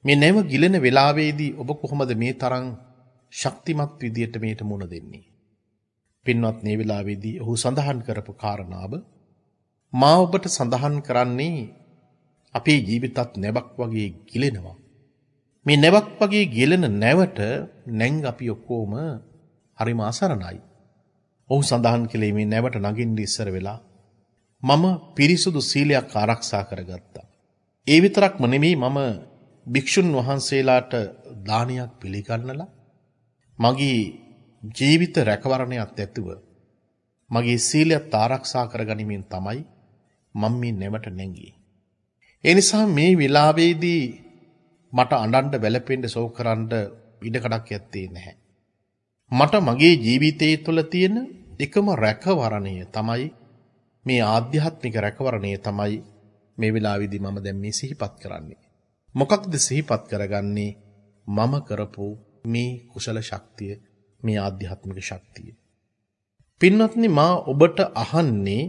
මේ නැව ගිලෙන වෙලාවේදී ඔබ කොහොමද මේ තරම් ශක්තිමත් විදියට මේට මුණ දෙන්නේ පින්වත් මේ වෙලාවේදී ඔහු සඳහන් කරපු කාරණාව මා ඔබට සඳහන් කරන්නේ අපේ ජීවිතත් නැවක් වගේ ගිලෙනවා. මේ නැවක් වගේ ගෙලෙන නැවට නැං අපි ඔක්කොම හරිම අසරණයි. ඔහු සඳහන් කළේ මේ නැවට නගින්න ඉස්සර වෙලා මම පිරිසුදු සීලයක් ආරක්ෂා කරගත්තා. ඒ විතරක්ම නෙමෙයි මම භික්ෂුන් වහන්සේලාට දානයක් පිළිගන්නලා මගේ ජීවිත රැකවරණයක් ඇතුව මගේ සීලයත් ආරක්ෂා කරගනිමින් තමයි මම මේ නෙමට නැංගී. ඒ නිසා මේ වෙලාවේදී මට අඬන්න වැළපෙන්න සෝක කරන්න ඉඩකඩක් ඇත්තේ නැහැ. මට මගේ ජීවිතයේ තුළ තියෙන එකම රැකවරණය තමයි මේ ආධ්‍යාත්මික රැකවරණය තමයි මේ වෙලාවේදී මම දැන් මේ සිහිපත් කරන්නේ. මොකක්ද සිහිපත් කරගන්නේ? මම කරපු මේ කුසල ශක්තිය මේ ආධ්‍යාත්මික ශක්තිය. පින්වත්නි මා ඔබට අහන්නේ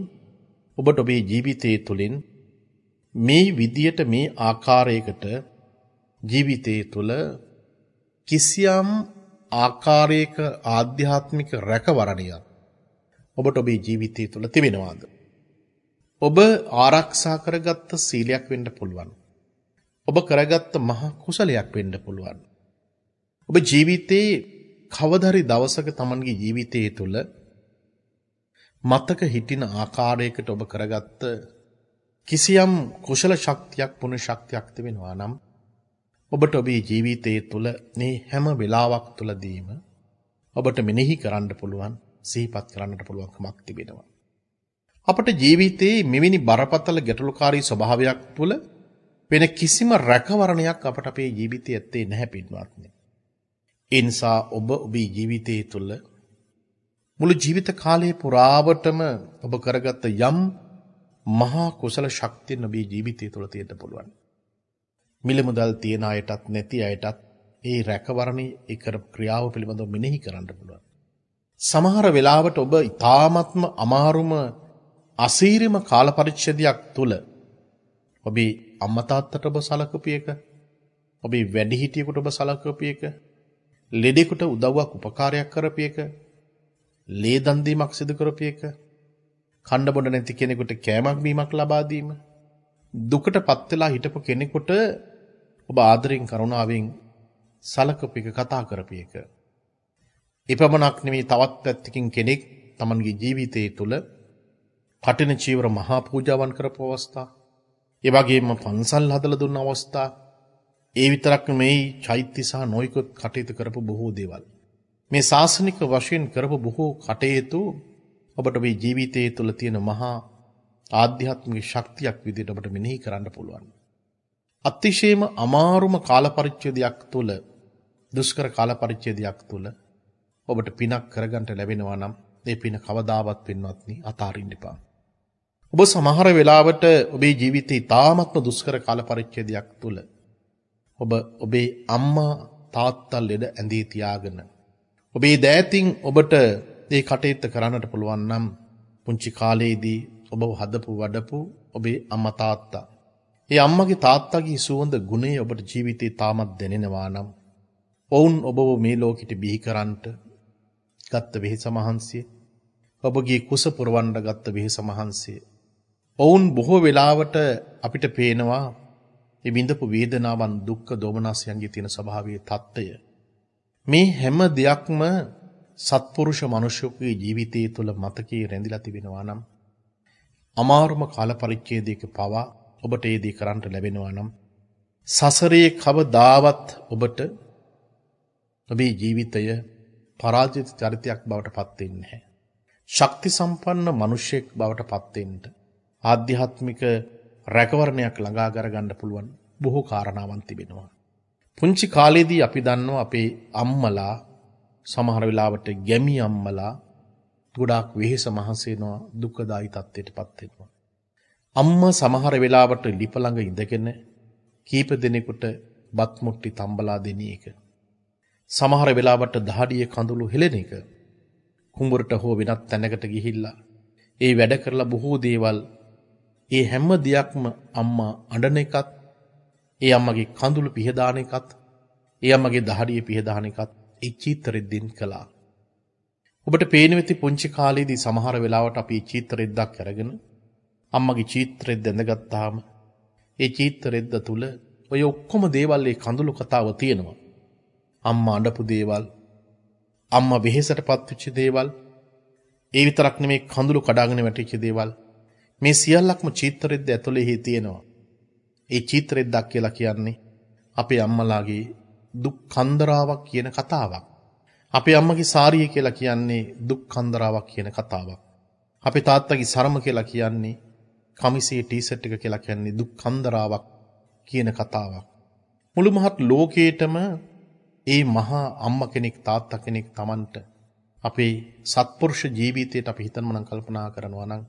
ඔබට ඔබේ ජීවිතය තුළින් මේ විදියට මේ ආකාරයකට ජීවිතය තුළ කිසියම් ආකාරයක ආධ්‍යාත්මික රැකවරණයක් ඔබට ඔබේ ජීවිතය තුළ තිබෙනවාද. ඔබ ආරක්ෂා කරගත්ත සීලයක් වෙන්න පුළුවන්. ඔබ කරගත්ත මහ කුසලයක් වෙන්න පුළුවන්. ඔබ ජීවිතයේ කවදරි දවසක Tamanගේ ජීවිතයේ තුල මතක හිටින ආකාරයකට ඔබ කරගත්ත කිසියම් කුසල ශක්තියක් පුණ්‍ය ශක්තියක් තිබෙනවා නම් ඔබට ඔබේ ජීවිතයේ තුල මේ හැම වෙලාවක් තුලදීම ඔබට මෙනෙහි කරන්න පුළුවන් සිහිපත් කරන්නට පුළුවන්කමක් තිබෙනවා. අපට ජීවිතයේ මෙවැනි බරපතල ගැටලුකාරී ස්වභාවයක් තුළ වෙන කිසිම රැකවරණයක් අපට අපේ ජීවිතයේ ඇත්තේ නැහැ පින්වත්නි. ඒ නිසා ඔබ ඔබේ ජීවිතයේ තුල මුළු ජීවිත කාලය පුරාවටම ඔබ කරගත්ත යම් මහා කුසල ශක්තිය ඔබේ ජීවිතය තුල තියෙන්න පුළුවන්. මිල මුදල් තියන අයටත් නැති අයටත් ඒ රැකවරණේ ඒ කරපු ක්‍රියාව පිළිබඳව මෙනෙහි කරන්න පුළුවන්. සමහර වෙලාවට ඔබ ඊ타ත්ම අමාරුම අසීරිම කාල පරිච්ඡේදයක් තුල ඔබේ අම්මා තාත්තට ඔබ සලකපු එක ඔබේ වැඩිහිටියෙකුට ඔබ සලකපු එක ලෙඩෙකුට උදව්වක් උපකාරයක් කරපියක ලේ දන් දීමක් සිදු කරපියක කණ්ඩ බොඩ නැති කෙනෙකුට කෑමක් බීමක් ලබා දීම දුකට පත් වෙලා හිටපු කෙනෙකුට ඔබ ආදරෙන් කරුණාවෙන් සලකපික කතා කරපියක එපමණක් නෙමෙයි තවත් පැත්තකින් කෙනෙක් Tamanගේ ජීවිතයේ තුල කටින චීවර මහා පූජාවන් කරපු අවස්ථා ඒ වගේම පන්සල් හදලා දුන්න අවස්ථා ඒ විතරක් නෙමෙයි චෛත්‍ය සහ නොයිකොත් කටයුතු කරපු බොහෝ දේවල්. මේ සාසනික වශයෙන් කරපු බොහෝ කටයුතු ඔබට මේ ජීවිතයේ තුළ තියෙන මහා ආධ්‍යාත්මික ශක්තියක් විදිහට ඔබට මෙනෙහි කරන්න පුළුවන්. අතිශයම අමාරුම කාලපරිච්ඡේදයක් තුළ දුෂ්කර කාලපරිච්ඡේදයක් තුළ ඔබට පිනක් කරගන්න ලැබෙනවා නම් ඒ පින කවදාවත් පින්වත්නි අතාරින්න එපා. ඔබ සමහර වෙලාවට ඔබේ ජීවිතේ තාමත්ම දුෂ්කර කාලපරිච්ඡේදයක් තුළ ඔබ ඔබේ අම්මා තාත්තා ලෙඩ ඇඳේ තියාගෙන ඔබේ දෑතින් ඔබට ඒ කටයුත්ත කරන්නට පුළුවන් නම් පුංචි කාලයේදී ඔබව හදපු වඩපු ඔබේ අම්මා තාත්තා ඒ අම්මගේ තාත්තගේ සුවඳ ගුණේ ඔබට ජීවිතේ තාමත් දැනෙනවා නම් ඔවුන් ඔබව මේ ලෝකෙට බිහි කරන්නට ගත්ත වෙහෙස මහන්සිය ඔබගේ කුස පුරවන්න ගත්ත වෙහෙස මහන්සිය ඔවුන් බොහෝ වෙලාවට අපිට පේනවා ඒ විඳපු වේදනාවන් දුක්ඛ දෝමනස්යන්ගේ තියෙන ස්වභාවයේ தত্ত্বය මේ හැම දෙයක්ම සත්පුරුෂ මිනිසෙකුගේ ජීවිතය තුළ මතකයේ රැඳිලා තිබෙනවා නම් අමාරුම කාල පරිච්ඡේදයක පවා ඔබට ඒ දේ කරන්න ලැබෙනවා නම් සසරේ කවදාවත් ඔබට ඔබේ ජීවිතය පරාජිත චරිතයක් බවට පත් වෙන්නේ නැහැ. ශක්ති සම්පන්න මිනිසෙක් බවට පත් වෙන්න ආධ්‍යාත්මික රැකවරණයක් ළඟා කරගන්න පුළුවන් බොහෝ කාරණාවන් තිබෙනවා. පුංචි කාලේදී අපි දන්නවා අපේ අම්මලා සමහර වෙලාවට ගැමි අම්මලා ගොඩාක් වෙහෙස මහන්සියනවා දුකදායි තත්ත්වයට පත් වෙනවා. අම්මා සමහර වෙලාවට ලිප ළඟ ඉඳගෙන කීප දිනෙකට බත් මුට්ටි තම්බලා දෙන එක. සමහර වෙලාවට දහඩිය කඳුළු හෙලෙන එක. කුඹරට හෝ වෙනත් තැනකට ගිහිල්ලා ඒ වැඩ කරලා බොහෝ දේවල් ඒ හැම දෙයක්ම අම්මා අඬන එකත් ඒ අම්මගේ කඳුළු පිහදාන එකත් ඒ අම්මගේ දහඩිය පිහදාන එකත් ඒ චිත්‍රෙද්දින් කළා. ඔබට පේන වෙති පුංචි කාලේදී සමහර වෙලාවට අපි චිත්‍රෙද්දක් අරගෙන අම්මගේ චිත්‍රෙද්ද ඇඳගත්තාම ඒ චිත්‍රෙද්ද තුල ඔය ඔක්කොම දේවල් ඒ කඳුළු කතාව තියෙනවා. අම්මා අඬපු දේවල් අම්මා වෙහෙසටපත් වෙච්ච දේවල් ඒ විතරක් නෙමේ කඳුළු කඩාගෙන වැටිච්ච දේවල් මේ සියල්ලක්ම චිත්‍රෙද්ද ඇතුළේ තියෙනවා. ඒ චිත්‍රෙද්දක් කියලා කියන්නේ අපේ අම්මලාගේ දුක් කන්දරාවක් කියන කතාවක්. අපේ අම්මගේ සාරිය කියලා කියන්නේ දුක් කන්දරාවක් කියන කතාවක්. අපේ තාත්තගේ සරම කියලා කියන්නේ කමිසේ ටී-ෂර්ට් එක කියලා කියන්නේ දුක් කන්දරාවක් කියන කතාවක්. මුළු මහත් ලෝකේටම ඒ මහා අම්මා කෙනෙක් තාත්තා කෙනෙක් Tamanට අපේ සත්පුරුෂ ජීවිතයට අපි හිතනම නම් කල්පනා කරනවා නම්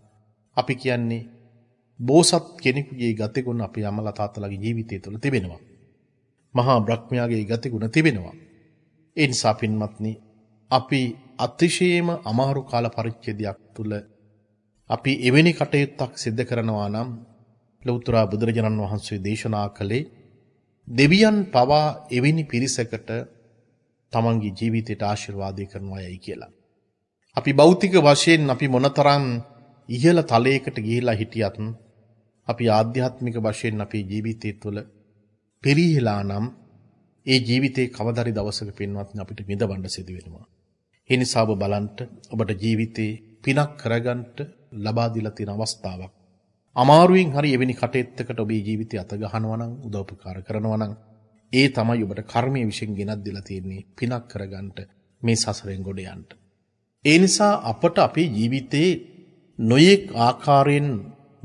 අපි කියන්නේ බෝසත් කෙනෙකුගේ ගතිගුණ අපි අමලා තාත්තලාගේ ජීවිතය තුළ තිබෙනවා. මහා බ්‍රහ්මයාගේ ගතිගුණ තිබෙනවා. ඒ නිසා පින්වත්නි අපි අතිශයම අමාරු කාල පරිච්ඡේදයක් තුළ අපි එවැනි කටයුත්තක් සිද්ධ කරනවා නම් ලෞතර බුදුරජාණන් වහන්සේ දේශනා කළේ දෙවියන් පවා එවැනි පිරිසකට තමන්ගේ ජීවිතයට ආශිර්වාදේ කරනවා යයි කියලා. අපි භෞතික වශයෙන් අපි මොනතරම් ඉහළ තලයකට ගිහිලා හිටියත් අපි ආධ්‍යාත්මික වශයෙන් අපේ ජීවිතය තුළ පෙරහිලා නම් ඒ ජීවිතේ කවදාරි දවසක පින්වත් අපිට මිදවන්න සිදු වෙනවා. ඒ නිසා ඔබ බලන්න ඔබට ජීවිතේ පිනක් කරගන්නට ලබා දීලා තියෙන අවස්ථාවක්. අමාරුවෙන් හරි එවැනි කටයුත්තකට ඔබේ ජීවිතය අත ගහනවා නම් උදව්පකාර කරනවා නම් ඒ තමයි ඔබට කර්මයේ විශ්ෙන් ගෙනත් දීලා තියෙන්නේ පිනක් කරගන්නට මේ සසරෙන් ගොඩ යන්න. ඒ නිසා අපට අපේ ජීවිතේ නොයෙක් ආකාරයෙන්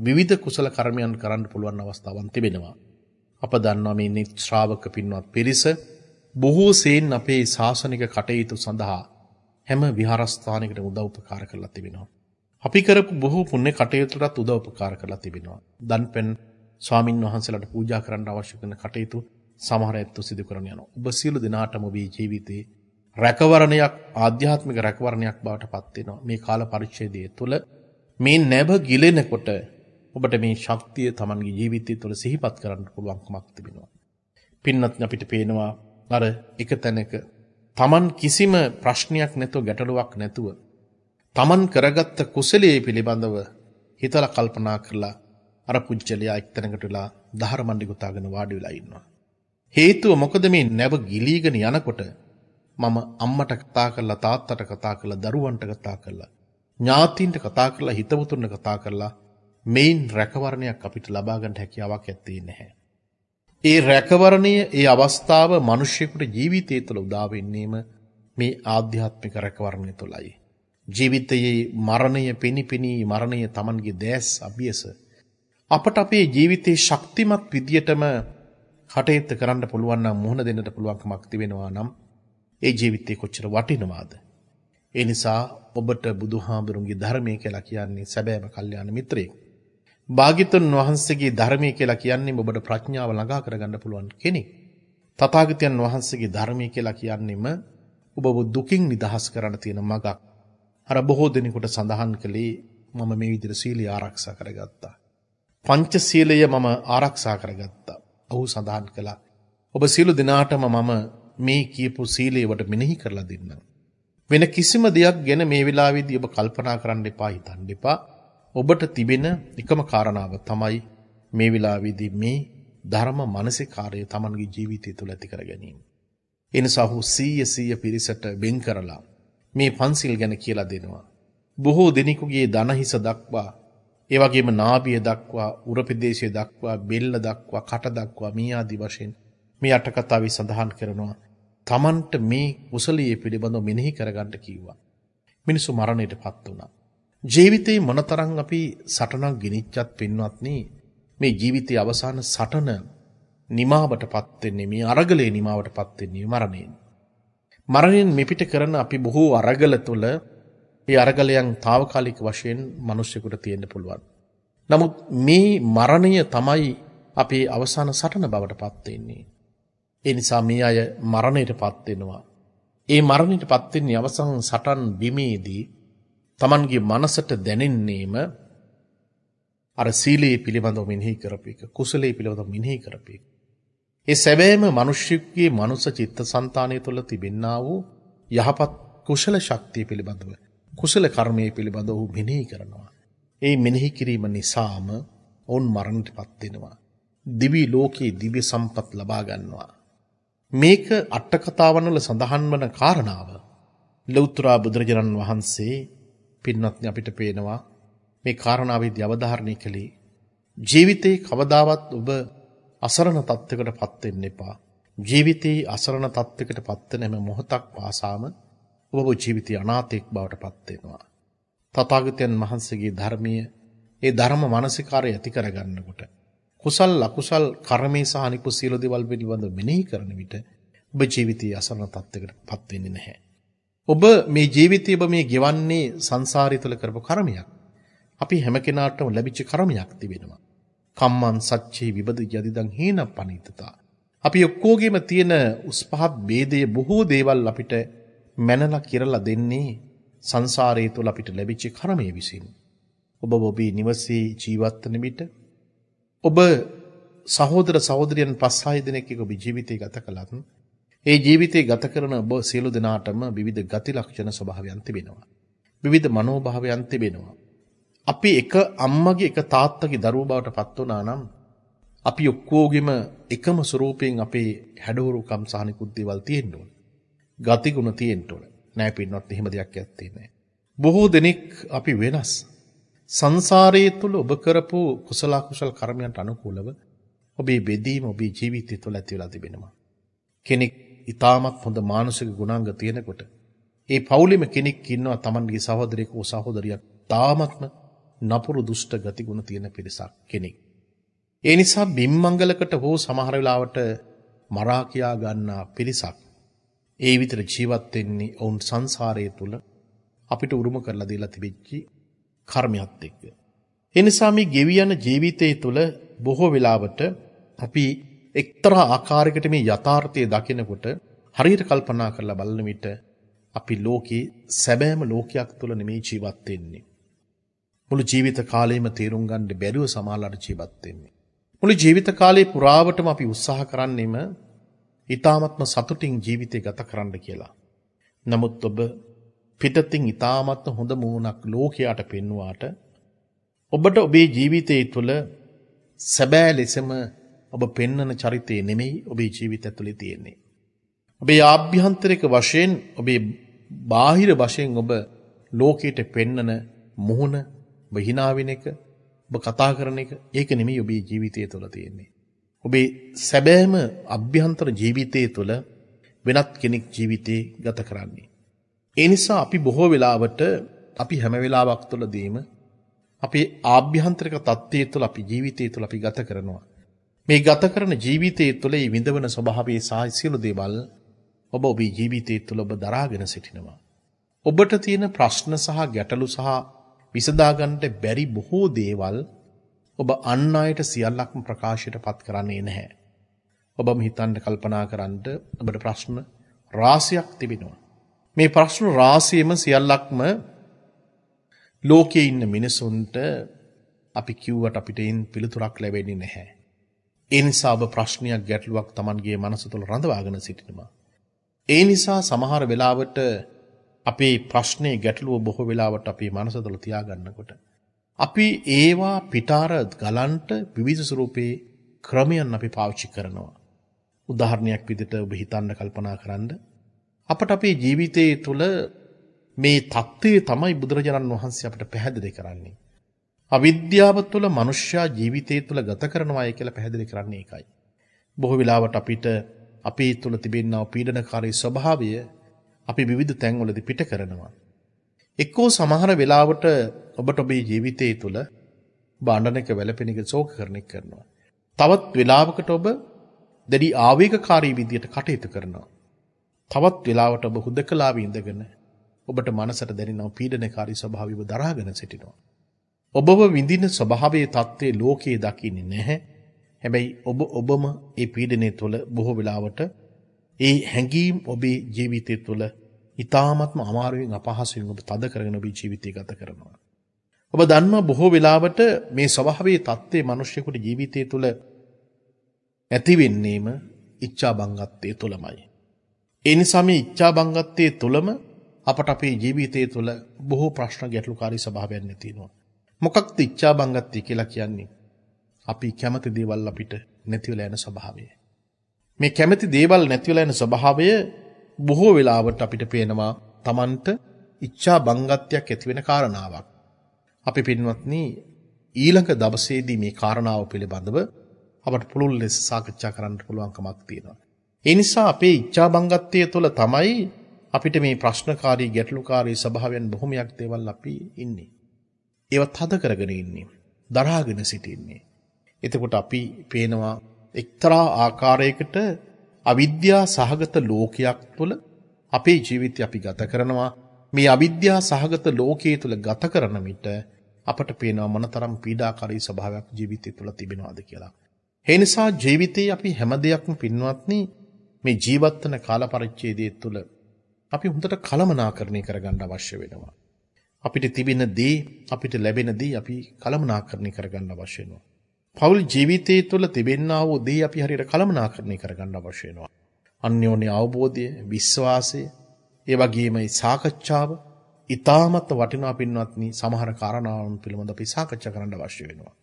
විවිධ කුසල කර්මයන් කරන්න පුළුවන් අවස්ථාවන් තිබෙනවා. අප දන්නවා මේ නිත් ශ්‍රාවක පින්වත් පිරිස බොහෝ සෙයින් අපේ ශාසනික කටයුතු සඳහා හැම විහාරස්ථානයකට උදව් උපකාර කරලා තිබෙනවා. අපි කරපු බොහෝ පුණ්‍ය කටයුතුලටත් උදව් උපකාර කරලා තිබෙනවා. දන්පෙන් ස්වාමින් වහන්සේලාට පූජා කරන්න අවශ්‍ය කරන කටයුතු සමහර අයත් සිදු කරන යනවා. ඔබ සියලු දෙනාටම ඔබේ ජීවිතේ රැකවරණයක් ආධ්‍යාත්මික රැකවරණයක් බවට පත් වෙනවා. මේ කාල පරිච්ඡේදය තුළ මේ නැබ ගිලෙනකොට ඔබට මේ ශක්තිය තමන්ගේ ජීවිතය තුළ සිහිපත් කරන්න පුළුවන්කමක් තිබෙනවා. පින්නත් අපිට පේනවා අර එක තැනක තමන් කිසිම ප්‍රශ්නයක් නැතුව ගැටලුවක් නැතුව තමන් කරගත්ත කුසලයේ පිළිබඳව හිතලා කල්පනා කරලා අර පුජ්‍යලයා එක්තැනකට වෙලා ධර්මණ්ඩි ගොතාගෙන වාඩි වෙලා ඉන්නවා. හේතුව මොකද මේ නැව ගිලීගෙන යනකොට මම අම්මට කතා කරලා තාත්තට කතා කරලා දරුවන්ට කතා කරලා ඥාතීන්ට කතා කරලා හිතවතුන්ට කතා කරලා මේන් රැකවරණයක් අපිට ලබා ගන්න හැකියාවක් ඇත්තේ නැහැ. ඒ රැකවරණය ඒ අවස්ථාව මිනිස්සුෙකුට ජීවිතය තුළ උදා වෙන්නේම මේ ආධ්‍යාත්මික රැකවරණය තුළයි. ජීවිතයේ මරණය පිනිපිනී මරණය Tamanගේ දැස් අභියස අපට අපේ ජීවිතේ ශක්තිමත් විදියටම කටයුත්ත කරන්න පුළුවන් නම් මුහුණ දෙන්නට පුළුවන්කමක් තිබෙනවා නම් ඒ ජීවිතේ කොච්චර වටිනවාද ඒ නිසා ඔබට බුදුහාමුදුරුන්ගේ ධර්මය කියලා කියන්නේ සැබෑම කල්යාණ මිත්‍රයෙක්. භාග්‍යතුන් වහන්සේගේ ධර්මය කියලා කියන්නේ ඔබට ප්‍රඥාව ළඟා කරගන්න පුළුවන් කෙනෙක්. තථාගතයන් වහන්සේගේ ධර්මය කියලා කියන්නේම ඔබව දුකින් නිදහස් කරන්න තියෙන මඟක්. අර බොහෝ දිනකට සඳහන් කළේ මම මේ විදිහට සීලය ආරක්ෂා කරගත්තා. පංච සීලය මම ආරක්ෂා කරගත්තා. ඔහු සඳහන් කළා. ඔබ සීල දිනාටම මම මේ කියපු සීලයට මෙනෙහි කරලා දෙන්නම්. වෙන කිසිම දෙයක් ගැන මේ වෙලාවේදී ඔබ කල්පනා කරන්න එපා හිතන්න එපා. ඔබට තිබෙන එකම කාරණාව තමයි මේ වෙලාවේදී මේ ධර්ම මානසිකාර්යය Tamanගේ ජීවිතය තුළ ඇති කර ගැනීම. ඒ නිසා ඔහු 100 100 පිරිසට බෙන් කරලා මේ පන්සිල් ගැන කියලා දෙනවා. බොහෝ දෙනෙකුගේ දනහිස දක්වා ඒ වගේම නාභිය දක්වා උර ප්‍රදේශය දක්වා බෙල්ල දක්වා කට දක්වා මේ ආදි වශයෙන් මේ අටකතාවේ සඳහන් කරනවා තමන්ට මේ කුසලයේ පිළිබඳව මෙනෙහි කරගන්න කිව්වා. මිනිසු මරණයට පත් වුණා. ජීවිතේ මොනතරම් අපි සටනක් ගිනිච්චත් පින්වත්නි මේ ජීවිතයේ අවසාන සටන නිමාවටපත් වෙන්නේ මේ අරගලයේ නිමාවටපත් වෙන්නේ මරණයෙන්. මරණයෙන් මෙපිට කරන අපි බොහෝ අරගල තුළ ඒ අරගලයන් తాවකාලික වශයෙන් මිනිස්සුන්ට තියෙන්න පුළුවන්. නමුත් මේ මරණය තමයි අපේ අවසාන සටන බවටපත් වෙන්නේ. ඒ නිසා මේ අය මරණයටපත් වෙනවා. ඒ මරණයටපත් වෙන්නේ අවසන් සටන් බිමේදී Tamanගේ මනසට දැනෙන්නේම අර සීලයේ පිළිබඳව මෙනෙහි කරපේක, කුසලයේ පිළිබඳව මෙනෙහි කරපේක. ඒ සැබෑම මිනිස්සුගේ මනුෂ්‍ය චිත්තසංතානය තුළ තිබෙන්නා වූ යහපත් කුසල ශක්තිය පිළිබඳව කුසල කර්මයේ පිළිබඳව ඔහු මෙනෙහි කරනවා. ඒ මෙනෙහි කිරීම නිසාම ඔවුන් මරණයටපත් වෙනවා. දිවි ලෝකයේ දිව්‍ය සම්පත් ලබා ගන්නවා. මේක අට්ටකතාවන් වල සඳහන් වන කාරණාව ලෞතර බුදුරජාණන් වහන්සේ පින්වත්නි අපිට පේනවා මේ කාරණාවේදී අවධාරණය කළේ ජීවිතේ කවදාවත් ඔබ අසරණ තත්යකටපත් වෙන්න එපා ජීවිතේ අසරණ තත්යකටපත් වෙන හැම මොහොතක් පාසාම ඔබ ජීවිතය අනාථෙක් බවටපත් වෙනවා තථාගතයන් වහන්සේගේ ධර්මීය ඒ ධර්ම මානසිකාරය ඇති කරගන්නකොට කුසල් අකුසල් කර්මයේ සහ අනිකුත් සියලු දේවල් පිළිබඳව මෙනෙහි කරන විට ඔබ ජීවිතයේ අසරණ තත්යකටපත් වෙන්නේ නැහැ. ඔබ මේ ජීවිතය ඔබ මේ ගෙවන්නේ සංසාරය තුළ කරපු කර්මයක්. අපි හැම කෙනාටම ලැබිච්ච කර්මයක් තිබෙනවා. කම්මං සච්චේ විබද යදිදං හේන පනිතතා. අපි ඔක්කොගෙම තියෙන උස් පහත් ભેදයේ බොහෝ දේවල් අපිට මැනලා කිරලා දෙන්නේ සංසාරයේ තුල අපිට ලැබිච්ච කර්මයේ විසින්. ඔබ ඔබේ නිවසේ ජීවත් වන විට ඔබ සහෝදර සහෝදරියන් 5-6 දෙනෙක් එක්ක ඔබ ජීවිතය ගත කළත් ඒ ජීවිතය ගත කරන ඔබ සියලු දෙනාටම විවිධ ගති ලක්ෂණ ස්වභාවයන් තිබෙනවා. විවිධ මනෝභාවයන් තිබෙනවා. අපි එක අම්මගේ එක තාත්තගේ දරුවෝ බවට පත් වුණා නම් අපි ඔක්කොගෙම එකම ස්වરૂපයෙන් අපේ හැඩවරුකම් සහ නිකුත් දේවල් තියෙන්න ඕන. ගති ගුණ තියෙන්න ඕන. නෑ පින්නොත් එහෙම දෙයක් ඇත්තේ නෑ. බොහෝ දෙනෙක් අපි වෙනස්. සංසාරයේ තුල ඔබ කරපු කුසල කුසල කර්මයන්ට අනුකූලව ඔබේ බෙදීම ඔබේ ජීවිතය තුළ ඇති වෙලා තිබෙනවා. කෙනෙක් ඊටමත් හොඳ මානසික ගුණාංග තියෙනකොට ඒ පෞලිම කෙනෙක් ඉන්නවා Tamanගේ සහෝදරයෙක් හෝ සහෝදරියක් තාමත්ම නපුරු දුෂ්ට ගති ගුණ තියෙන පිරිසක් කෙනෙක්. ඒ නිසා බිම්මංගලකට හෝ සමහර වෙලාවට මරා කියා ගන්නා පිරිසක් ඒ විතර ජීවත් වෙන්නේ ඔවුන් සංසාරයේ තුල අපිට උරුම කරලා දීලා තිබෙච්චි කර්මයත් එක්ක. එනිසා මේ ගෙවියන ජීවිතය තුළ බොහෝ වෙලාවට අපි එක්තරා ආකාරයකට මේ යථාර්ථය දකිනකොට හරියට කල්පනා කරලා බලන විට අපි ලෝකේ සැබෑම ලෝකයක් තුළ නෙමේ ජීවත් වෙන්නේ. මුළු ජීවිත කාලයම තේරුම් ගන්න බැරුව සමහරවිට ජීවත් වෙන්නේ. මුළු ජීවිත කාලේ පුරාවටම අපි උත්සාහ කරන්නේම ඊ타ත්ම සතුටින් ජීවිතය ගත කරන්න කියලා. නමුත් ඔබ පිටතින් ඉතාමත් හොඳ මූණක් ලෝකයාට පෙන්වාට ඔබට ඔබේ ජීවිතය තුළ සැබෑ ලෙසම ඔබ පෙන්නන චරිතය නෙමෙයි ඔබේ ජීවිත ඇතුළි තියෙන්නේ. ඔබේ ආභ්‍යන්තරික වශයෙන් ඔබේ බාහිර වශයෙන් ඔබ ලෝකයට පෙන්නන මුහුණ බහිනාවෙන එක ඔබ කතා කරන එක ඒක නෙමෙයි ඔබේ ජීවිතය තුළ තියෙන්නේ. ඔබේ සැබෑම අභ්‍යන්තර ජීවිතය තුළ වෙනත් කෙනෙක් ජීවිතේ ගත කරන්නේ. ඒ නිසා අපි බොහෝ වෙලාවට අපි හැම වෙලාවක් තුළදීම අපේ ආභ්‍යන්තරික தත්ත්වය තුළ අපි ජීවිතය තුළ අපි ගත කරනවා. මේ ගත කරන ජීවිතය තුළ මේ විඳවන ස්වභාවයේ සහ සියලු දේවල් ඔබ ඔබේ ජීවිතය තුළ ඔබ දරාගෙන සිටිනවා. ඔබට තියෙන ප්‍රශ්න සහ ගැටලු සහ විසඳාගන්නට බැරි බොහෝ දේවල් ඔබ අන් අයට සියල්ලක්ම ප්‍රකාශයට පත් කරන්නේ නැහැ. ඔබම හිතන්න කල්පනා කරන්න ඔබට ප්‍රශ්න රාශියක් තිබෙනවා. මේ ප්‍රශ්න රාශියම සියල්ලක්ම ලෝකයේ ඉන්න මිනිසුන්ට අපි කිව්වට අපිට ඒන් පිළිතුරක් ලැබෙන්නේ නැහැ. ඒ නිසා ඔබ ප්‍රශ්නයක් ගැටලුවක් Tamanගේ මනස තුළ රඳවාගෙන සිටිනවා. ඒ නිසා සමහර වෙලාවට අපේ ප්‍රශ්නේ ගැටලුව බොහෝ වෙලාවට අපේ මනස තුළ තියාගන්නකොට අපි ඒවා පිටාර ගලන්ට විවිධ ස්වරූපේ ක්‍රමයන් අපි පාවිච්චි කරනවා. උදාහරණයක් විදිහට ඔබ හිතන්න කල්පනා කරන්නේ අපට අපේ ජීවිතයේ තුළ මේ தත්ත්වය තමයි බුදුරජාණන් වහන්සේ අපට පැහැදිලි කරන්නේ. අවිද්‍යාව තුළ මනුෂ්‍යයා ජීවිතය තුළ ගත කරනවාය කියලා පැහැදිලි කරන්නේ ඒකයි. බොහෝ වෙලාවට අපිට අපේ තුළ තිබෙනා පීඩනකාරී ස්වභාවය අපි විවිධ තැන්වලදී පිට කරනවා. එක්කෝ සමහර වෙලාවට ඔබට ඔබේ ජීවිතය තුළ බාණ්ඩන එක වැළපෙන එක ශෝක කරන එක කරනවා. තවත් වෙලාවකට ඔබ දැඩි ආවේගකාරී විදියට කටයුතු කරනවා. තවත් වෙලාවට ඔබ හුදකලාවේ ඉඳගෙන ඔබට මනසට දැනෙන පීඩනකාරී ස්වභාවයව දරාගෙන සිටිනවා. ඔබව විඳින ස්වභාවයේ தත්ත්වේ ලෝකයේ දකින්නේ නැහැ. හැබැයි ඔබ ඔබම ඒ පීඩනය තුළ බොහෝ වෙලාවට ඒ හැඟීම් ඔබේ ජීවිතය තුළ ඉතාමත්ම අමාරුවෙන් අපහසුවෙන් ඔබ තද කරගෙන ඔබේ ජීවිතය ගත කරනවා. ඔබ දන්නවා බොහෝ වෙලාවට මේ ස්වභාවයේ தත්ත්වය මිනිස්සුෙකුට ජීවිතය තුළ ඇති වෙන්නේම ඉච්ඡා බංගත්තේ තුළමයි. ඒ නිසා මේ ඉච්ඡාබංගත්තේ තුලම අපට අපේ ජීවිතය තුළ බොහෝ ප්‍රශ්න ගැටලුකාරී ස්වභාවයන් තියෙනවා. මොකක්ද ඉච්ඡාබංගත්තේ කියලා කියන්නේ? අපි කැමති දේවල් අපිට නැතිවලා යන ස්වභාවය. මේ කැමති දේවල් නැතිවලා යන ස්වභාවය බොහෝ වෙලාවට අපිට පේනවා Tamanට ඉච්ඡා බංගත්වයක් ඇති වෙන කාරණාවක්. අපි පින්වත්නි ඊළඟ දවසේදී මේ කාරණාව පිළිබඳව අපට පුළුල් ලෙස සාකච්ඡා කරන්න පුළුවන්කමක් තියෙනවා. ඒ නිසා අපේ ઈચ્છාබංගත්වය තුළ තමයි අපිට මේ ප්‍රශ්නකාරී ගැටලුකාරී ස්වභාවයන් බොහොමයක් දේවල් අපි ඉන්නේ. ඒවත් හද කරගෙන ඉන්නේ. දරාගෙන සිටින්නේ. එතකොට අපි පේනවා එක්තරා ආකාරයකට අවිද්‍යා සහගත ලෝකයක් තුළ අපේ ජීවිතය අපි ගත කරනවා. මේ අවිද්‍යා සහගත ලෝකයේ තුළ ගත කරන විට අපට පේනවා මොනතරම් පීඩාකාරී ස්වභාවයක් ජීවිතය තුළ තිබෙනවාද කියලා. ඒ නිසා ජීවිතේ අපි හැම දෙයක්ම පින්වත්නි මේ ජීවත්වන කාල පරිච්ඡේදය තුළ අපි හොඳට කලමනාකරණය කරගන්න අවශ්‍ය වෙනවා. අපිට තිබෙන දේ අපිට ලැබෙන දේ අපි කලමනාකරණය කරගන්න අවශ්‍ය වෙනවා. පෞල් ජීවිතය තුළ තිබෙනා වූ දේ අපි හරියට කලමනාකරණය කරගන්න අවශ්‍ය වෙනවා. අන්‍යෝන්‍ය අවබෝධය, විශ්වාසය, ඒ වගේම සාකච්ඡාව ඊටමත් වටිනා පින්වත්නි සමහර කාරණාවන් පිළිබඳ අපි සාකච්ඡා කරන්න අවශ්‍ය වෙනවා.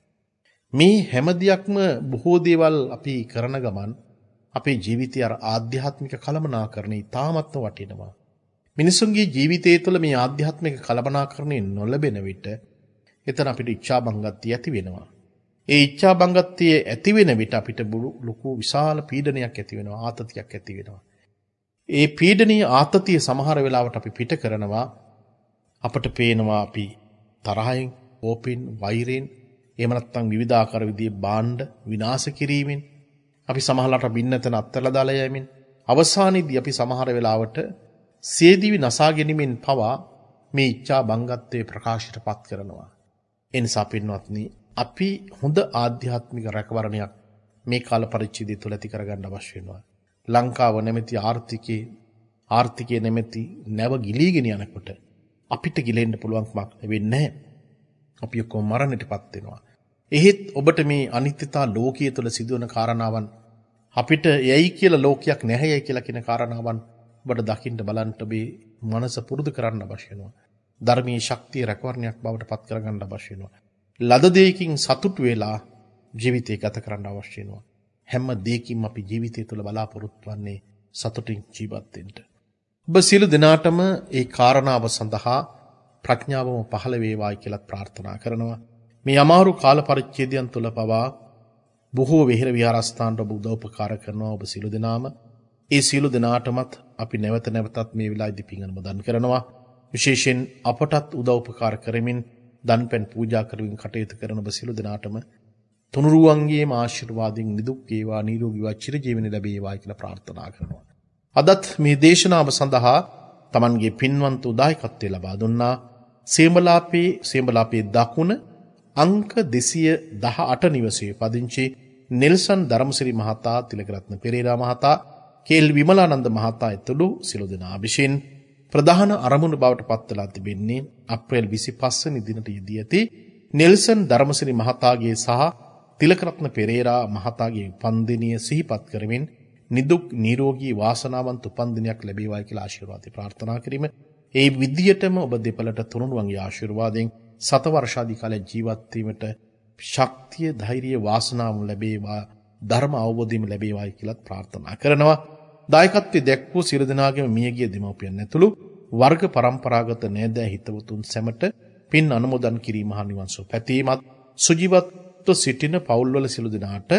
මේ හැම දෙයක්ම බොහෝ දේවල් අපි කරන ගමන් අපේ ජීවිතය අර ආධ්‍යාත්මික කලමනාකරණේ තාමත්ම වටිනවා. මිනිසුන්ගේ ජීවිතය තුළ මේ ආධ්‍යාත්මික කලමනාකරණය නොලබෙන විට එතන අපිට ඉච්ඡා බංගත්තිය ඇති වෙනවා. ඒ ඉච්ඡා බංගත්තිය ඇති වෙන විට අපිට ලොකු විශාල පීඩනයක් ඇති වෙනවා, ආතතියක් ඇති වෙනවා. ඒ පීඩනීය ආතතිය සමහර වෙලාවට අපි පිට කරනවා අපට පේනවා අපි තරහෙන්, ඕපින්, වෛරෙන් එහෙම නැත්නම් විවිධාකාර විදිහේ බාණ්ඩ විනාශ කිරීමෙන් අපි සමහරලාට බින්නතන අත්තරලා දාලා යෑමෙන් අවසානයේදී අපි සමහර වෙලාවට සේදිවි නසා ගැනීමෙන් පවා මේ ඉච්ඡා බංගත්වයේ ප්‍රකාශයටපත් කරනවා. ඒ නිසා පින්වත්නි අපි හොඳ ආධ්‍යාත්මික රැකවරණයක් මේ කාල පරිච්ඡේදය තුළ ඇති කරගන්න අවශ්‍ය වෙනවා. ලංකාව නැමැති ආර්ථිකයේ ආර්ථිකයේ නැමැති නැව ගිලීගෙන යනකොට අපිට ගිලෙන්න පුළුවන්කමක් වෙන්නේ නැහැ. අපි ඔක්කොම මරණයටපත් වෙනවා. එහෙත් ඔබට මේ අනිත්‍යතා ලෝකයේ තුළ සිදුවන කාරණාවන් අපිට යයි කියලා ලෝකයක් නැහැයි කියලා කියන කාරණාවන් ඔබට දකින්න බලන්න ඔබේ මනස පුරුදු කරන්න අවශ්‍ය වෙනවා. ධර්මයේ ශක්තිය රැකවරණයක් බවට පත් කරගන්න අවශ්‍ය වෙනවා. ලද දෙයකින් සතුටු වෙලා ජීවිතය ගත කරන්න අවශ්‍ය වෙනවා. හැම දෙයකින්ම අපි ජීවිතය තුළ බලාපොරොත්තු වෙන්නේ සතුටින් ජීවත් වෙන්න. ඔබ සියලු දිනාටම ඒ කාරණාව සඳහා ප්‍රඥාවම පහළ වේවායි කියලා ප්‍රාර්ථනා කරනවා. මේ අමාරු කාල පරිච්ඡේදයන් තුළ පවා බොහෝ වෙහෙර විහාරස්ථානට ඔබ උදව් උපකාර කරනවා ඔබ සියලු දෙනාම. ඒ සියලු දෙනාටමත් අපි නැවත නැවතත් මේ වෙලාවේදී පින් අනුමෝදන් කරනවා. විශේෂයෙන් අපටත් උදව් උපකාර කරමින් දන්පැන් පූජා කරමින් කටයුතු කරන ඔබ සියලු දෙනාටම තුනුරුවන්ගේ ආශිර්වාදයෙන් නිදුක් වේවා නිරෝගීව චිරජීවනය ලැබේවා කියලා ප්‍රාර්ථනා කරනවා. අදත් මේ දේශනාව සඳහා Tamanගේ පින්වන්ත උදායකත්වය ලබා දුන්නා සේමලාපේ සේමලාපේ දකුණ අංක 218 නිවසේ පදිංචි නෙල්සන් ධර්මසිරි මහතා, තිලකරත්න පෙරේරා මහතා, කේල් විමලානන්ද මහතා ඇතුළු සිළු දෙනා විසින් ප්‍රධාන අරමුණු බවට පත්වලා තිබෙන්නේ අප්‍රේල් 25 වෙනි දිනට යෙදී ඇති නෙල්සන් ධර්මසිරි මහතාගේ සහ තිලකරත්න පෙරේරා මහතාගේ උපන්දිනය සිහිපත් කරමින් නිදුක් නිරෝගී වාසනාවන්ත උපන්දිනයක් ලැබේවායි කියලා ආශිර්වාද ප්‍රාර්ථනා කිරීම ඒ විදියටම ඔබ දෙපළට තුනුරුවන්ගේ ආශිර්වාදයෙන් සතවර්ෂාදී කාලයක් ජීවත් වීමට ශක්තිය, ධෛර්යය, වාසනාව ලැබේවා, ධර්ම අවබෝධයම ලැබේවායි කියලාත් ප්‍රාර්ථනා කරනවා. දායකත්වයේ දැක් වූ සියලු දෙනාගේම මියගිය දෙමව්පියන් ඇතුළු වර්ග પરම්පරාගත නෑදෑ හිතවතුන් සැමට පින් අනුමෝදන් කිරීම හා නිවන්සෝ පැතීමත් සුජීවත්ව සිටින පවුල්වල සිළු දෙනාට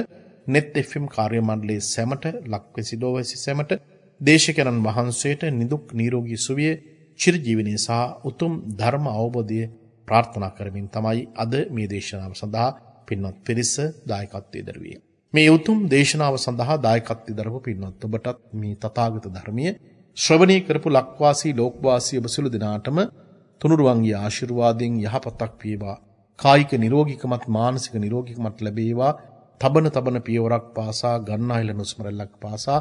net fm කාර්ය මණ්ඩලයේ සැමට ලක්වැසිඩෝ වැසි සැමට දේශකයන්න් වහන්සේට නිදුක් නිරෝගී සුවය චිරජීවනයේ සහ උතුම් ධර්ම අවබෝධයේ ප්‍රාර්ථනා කරමින් තමයි අද මේ දේශනාව සඳහා පින්වත් පිරිස දායකත්වයේ දරුවේ. මේ උතුම් දේශනාව සඳහා දායකත්වයේ දරපු පින්වත් ඔබටත් මේ තථාගත ධර්මයේ ශ්‍රවණය කරපු ලක්වාසී ලෝකවාසී ඔබ සියලු දෙනාටම තුනුරුවන්ගේ ආශිර්වාදයෙන් යහපතක් වේවා. කායික නිරෝගීකමත් මානසික නිරෝගීකමත් ලැබේවා. තබන තබන පියවරක් පාසා ගන්නායල නුස්මරල්ලක් පාසා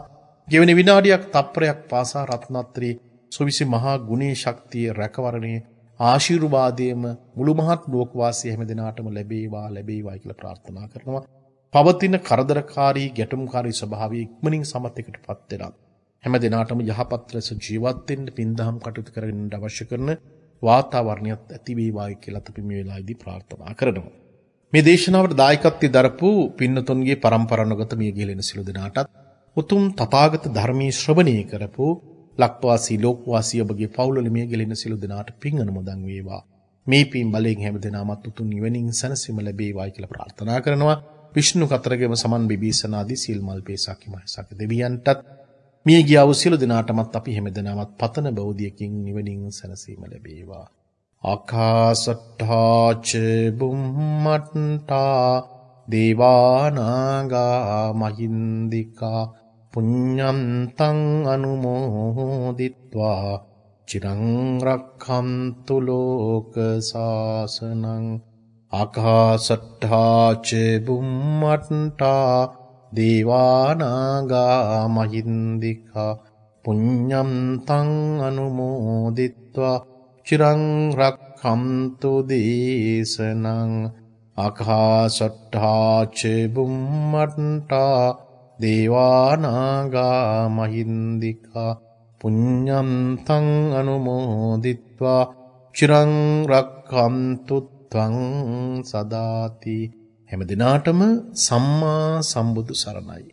ගෙවෙන විනාඩියක් තප්පරයක් පාසා රත්නත්‍රී සුවිසි මහා ගුණේ ශක්තිය රැකවරණයේ ආශිර්වාදයේම මුළු මහත් ලෝක වාසී හැම දිනාටම ලැබේවා ලැබේවා කියලා ප්‍රාර්ථනා කරනවා. පවතින කරදරකාරී ගැටුම්කාරී ස්වභාවය ඉක්මනින් සමතෙකටපත් වෙනවා. හැම දිනාටම යහපත් ලෙස ජීවත් වෙන්න පින්දහම් කටයුතු කරගෙන අවශ්‍ය කරන වාතාවරණයක් ඇති වේවායි කියලා අපි මේ වෙලාවේදී ප්‍රාර්ථනා කරනවා. මේ දේශනාවට දායකත්වය දරපු පින්නතුන්ගේ පරම්පරානුගත මියගිලෙන සිළු දෙනාටත් උතුම් තථාගත ධර්මයේ ශ්‍රවණය කරපු ලක්වාසී ලෝකවාසී ඔබගේ පවුලවල මිය ගෙලෙන සියලු දෙනාට පින් අනුමෝදන් වේවා. මේ පින් බලයෙන් හැම දෙනාමත් උතුම් නිවනින් සැනසීම ලැබේවායි කියලා ප්‍රාර්ථනා කරනවා. විෂ්ණු කතරගම සමන් බිබීසනාදී සීල් මල් පේසාකි මහසක දෙවියන්ටත් මිය ගිය වූ සියලු දෙනාටමත් අපි හැම දෙනාමත් පතන බෞද්ධයකින් නිවනින් සැනසීම ලැබේවා. ආකාසට්ඨාච බුම්මට්ටා දේවානාගා මහින්దికා පුඤ්ඤන්තං අනුමෝදිත්වා චිරං රක්ඛන්තු ලෝක සාසනං ආකාශට්ඨා ච බුම්මට්ඨා දේවානාගා මහින්దికා පුඤ්ඤන්තං අනුමෝදිත්වා චිරං රක්ඛන්තු දේශනං ආකාශට්ඨා ච බුම්මට්ඨා දේවානාගා මහින්దికා පුඤ්ඤන්තං අනුමෝදිත්වා චිරං රක්ඛන්තු ත්වං සදාති හැම දිනාටම සම්මා සම්බුදු සරණයි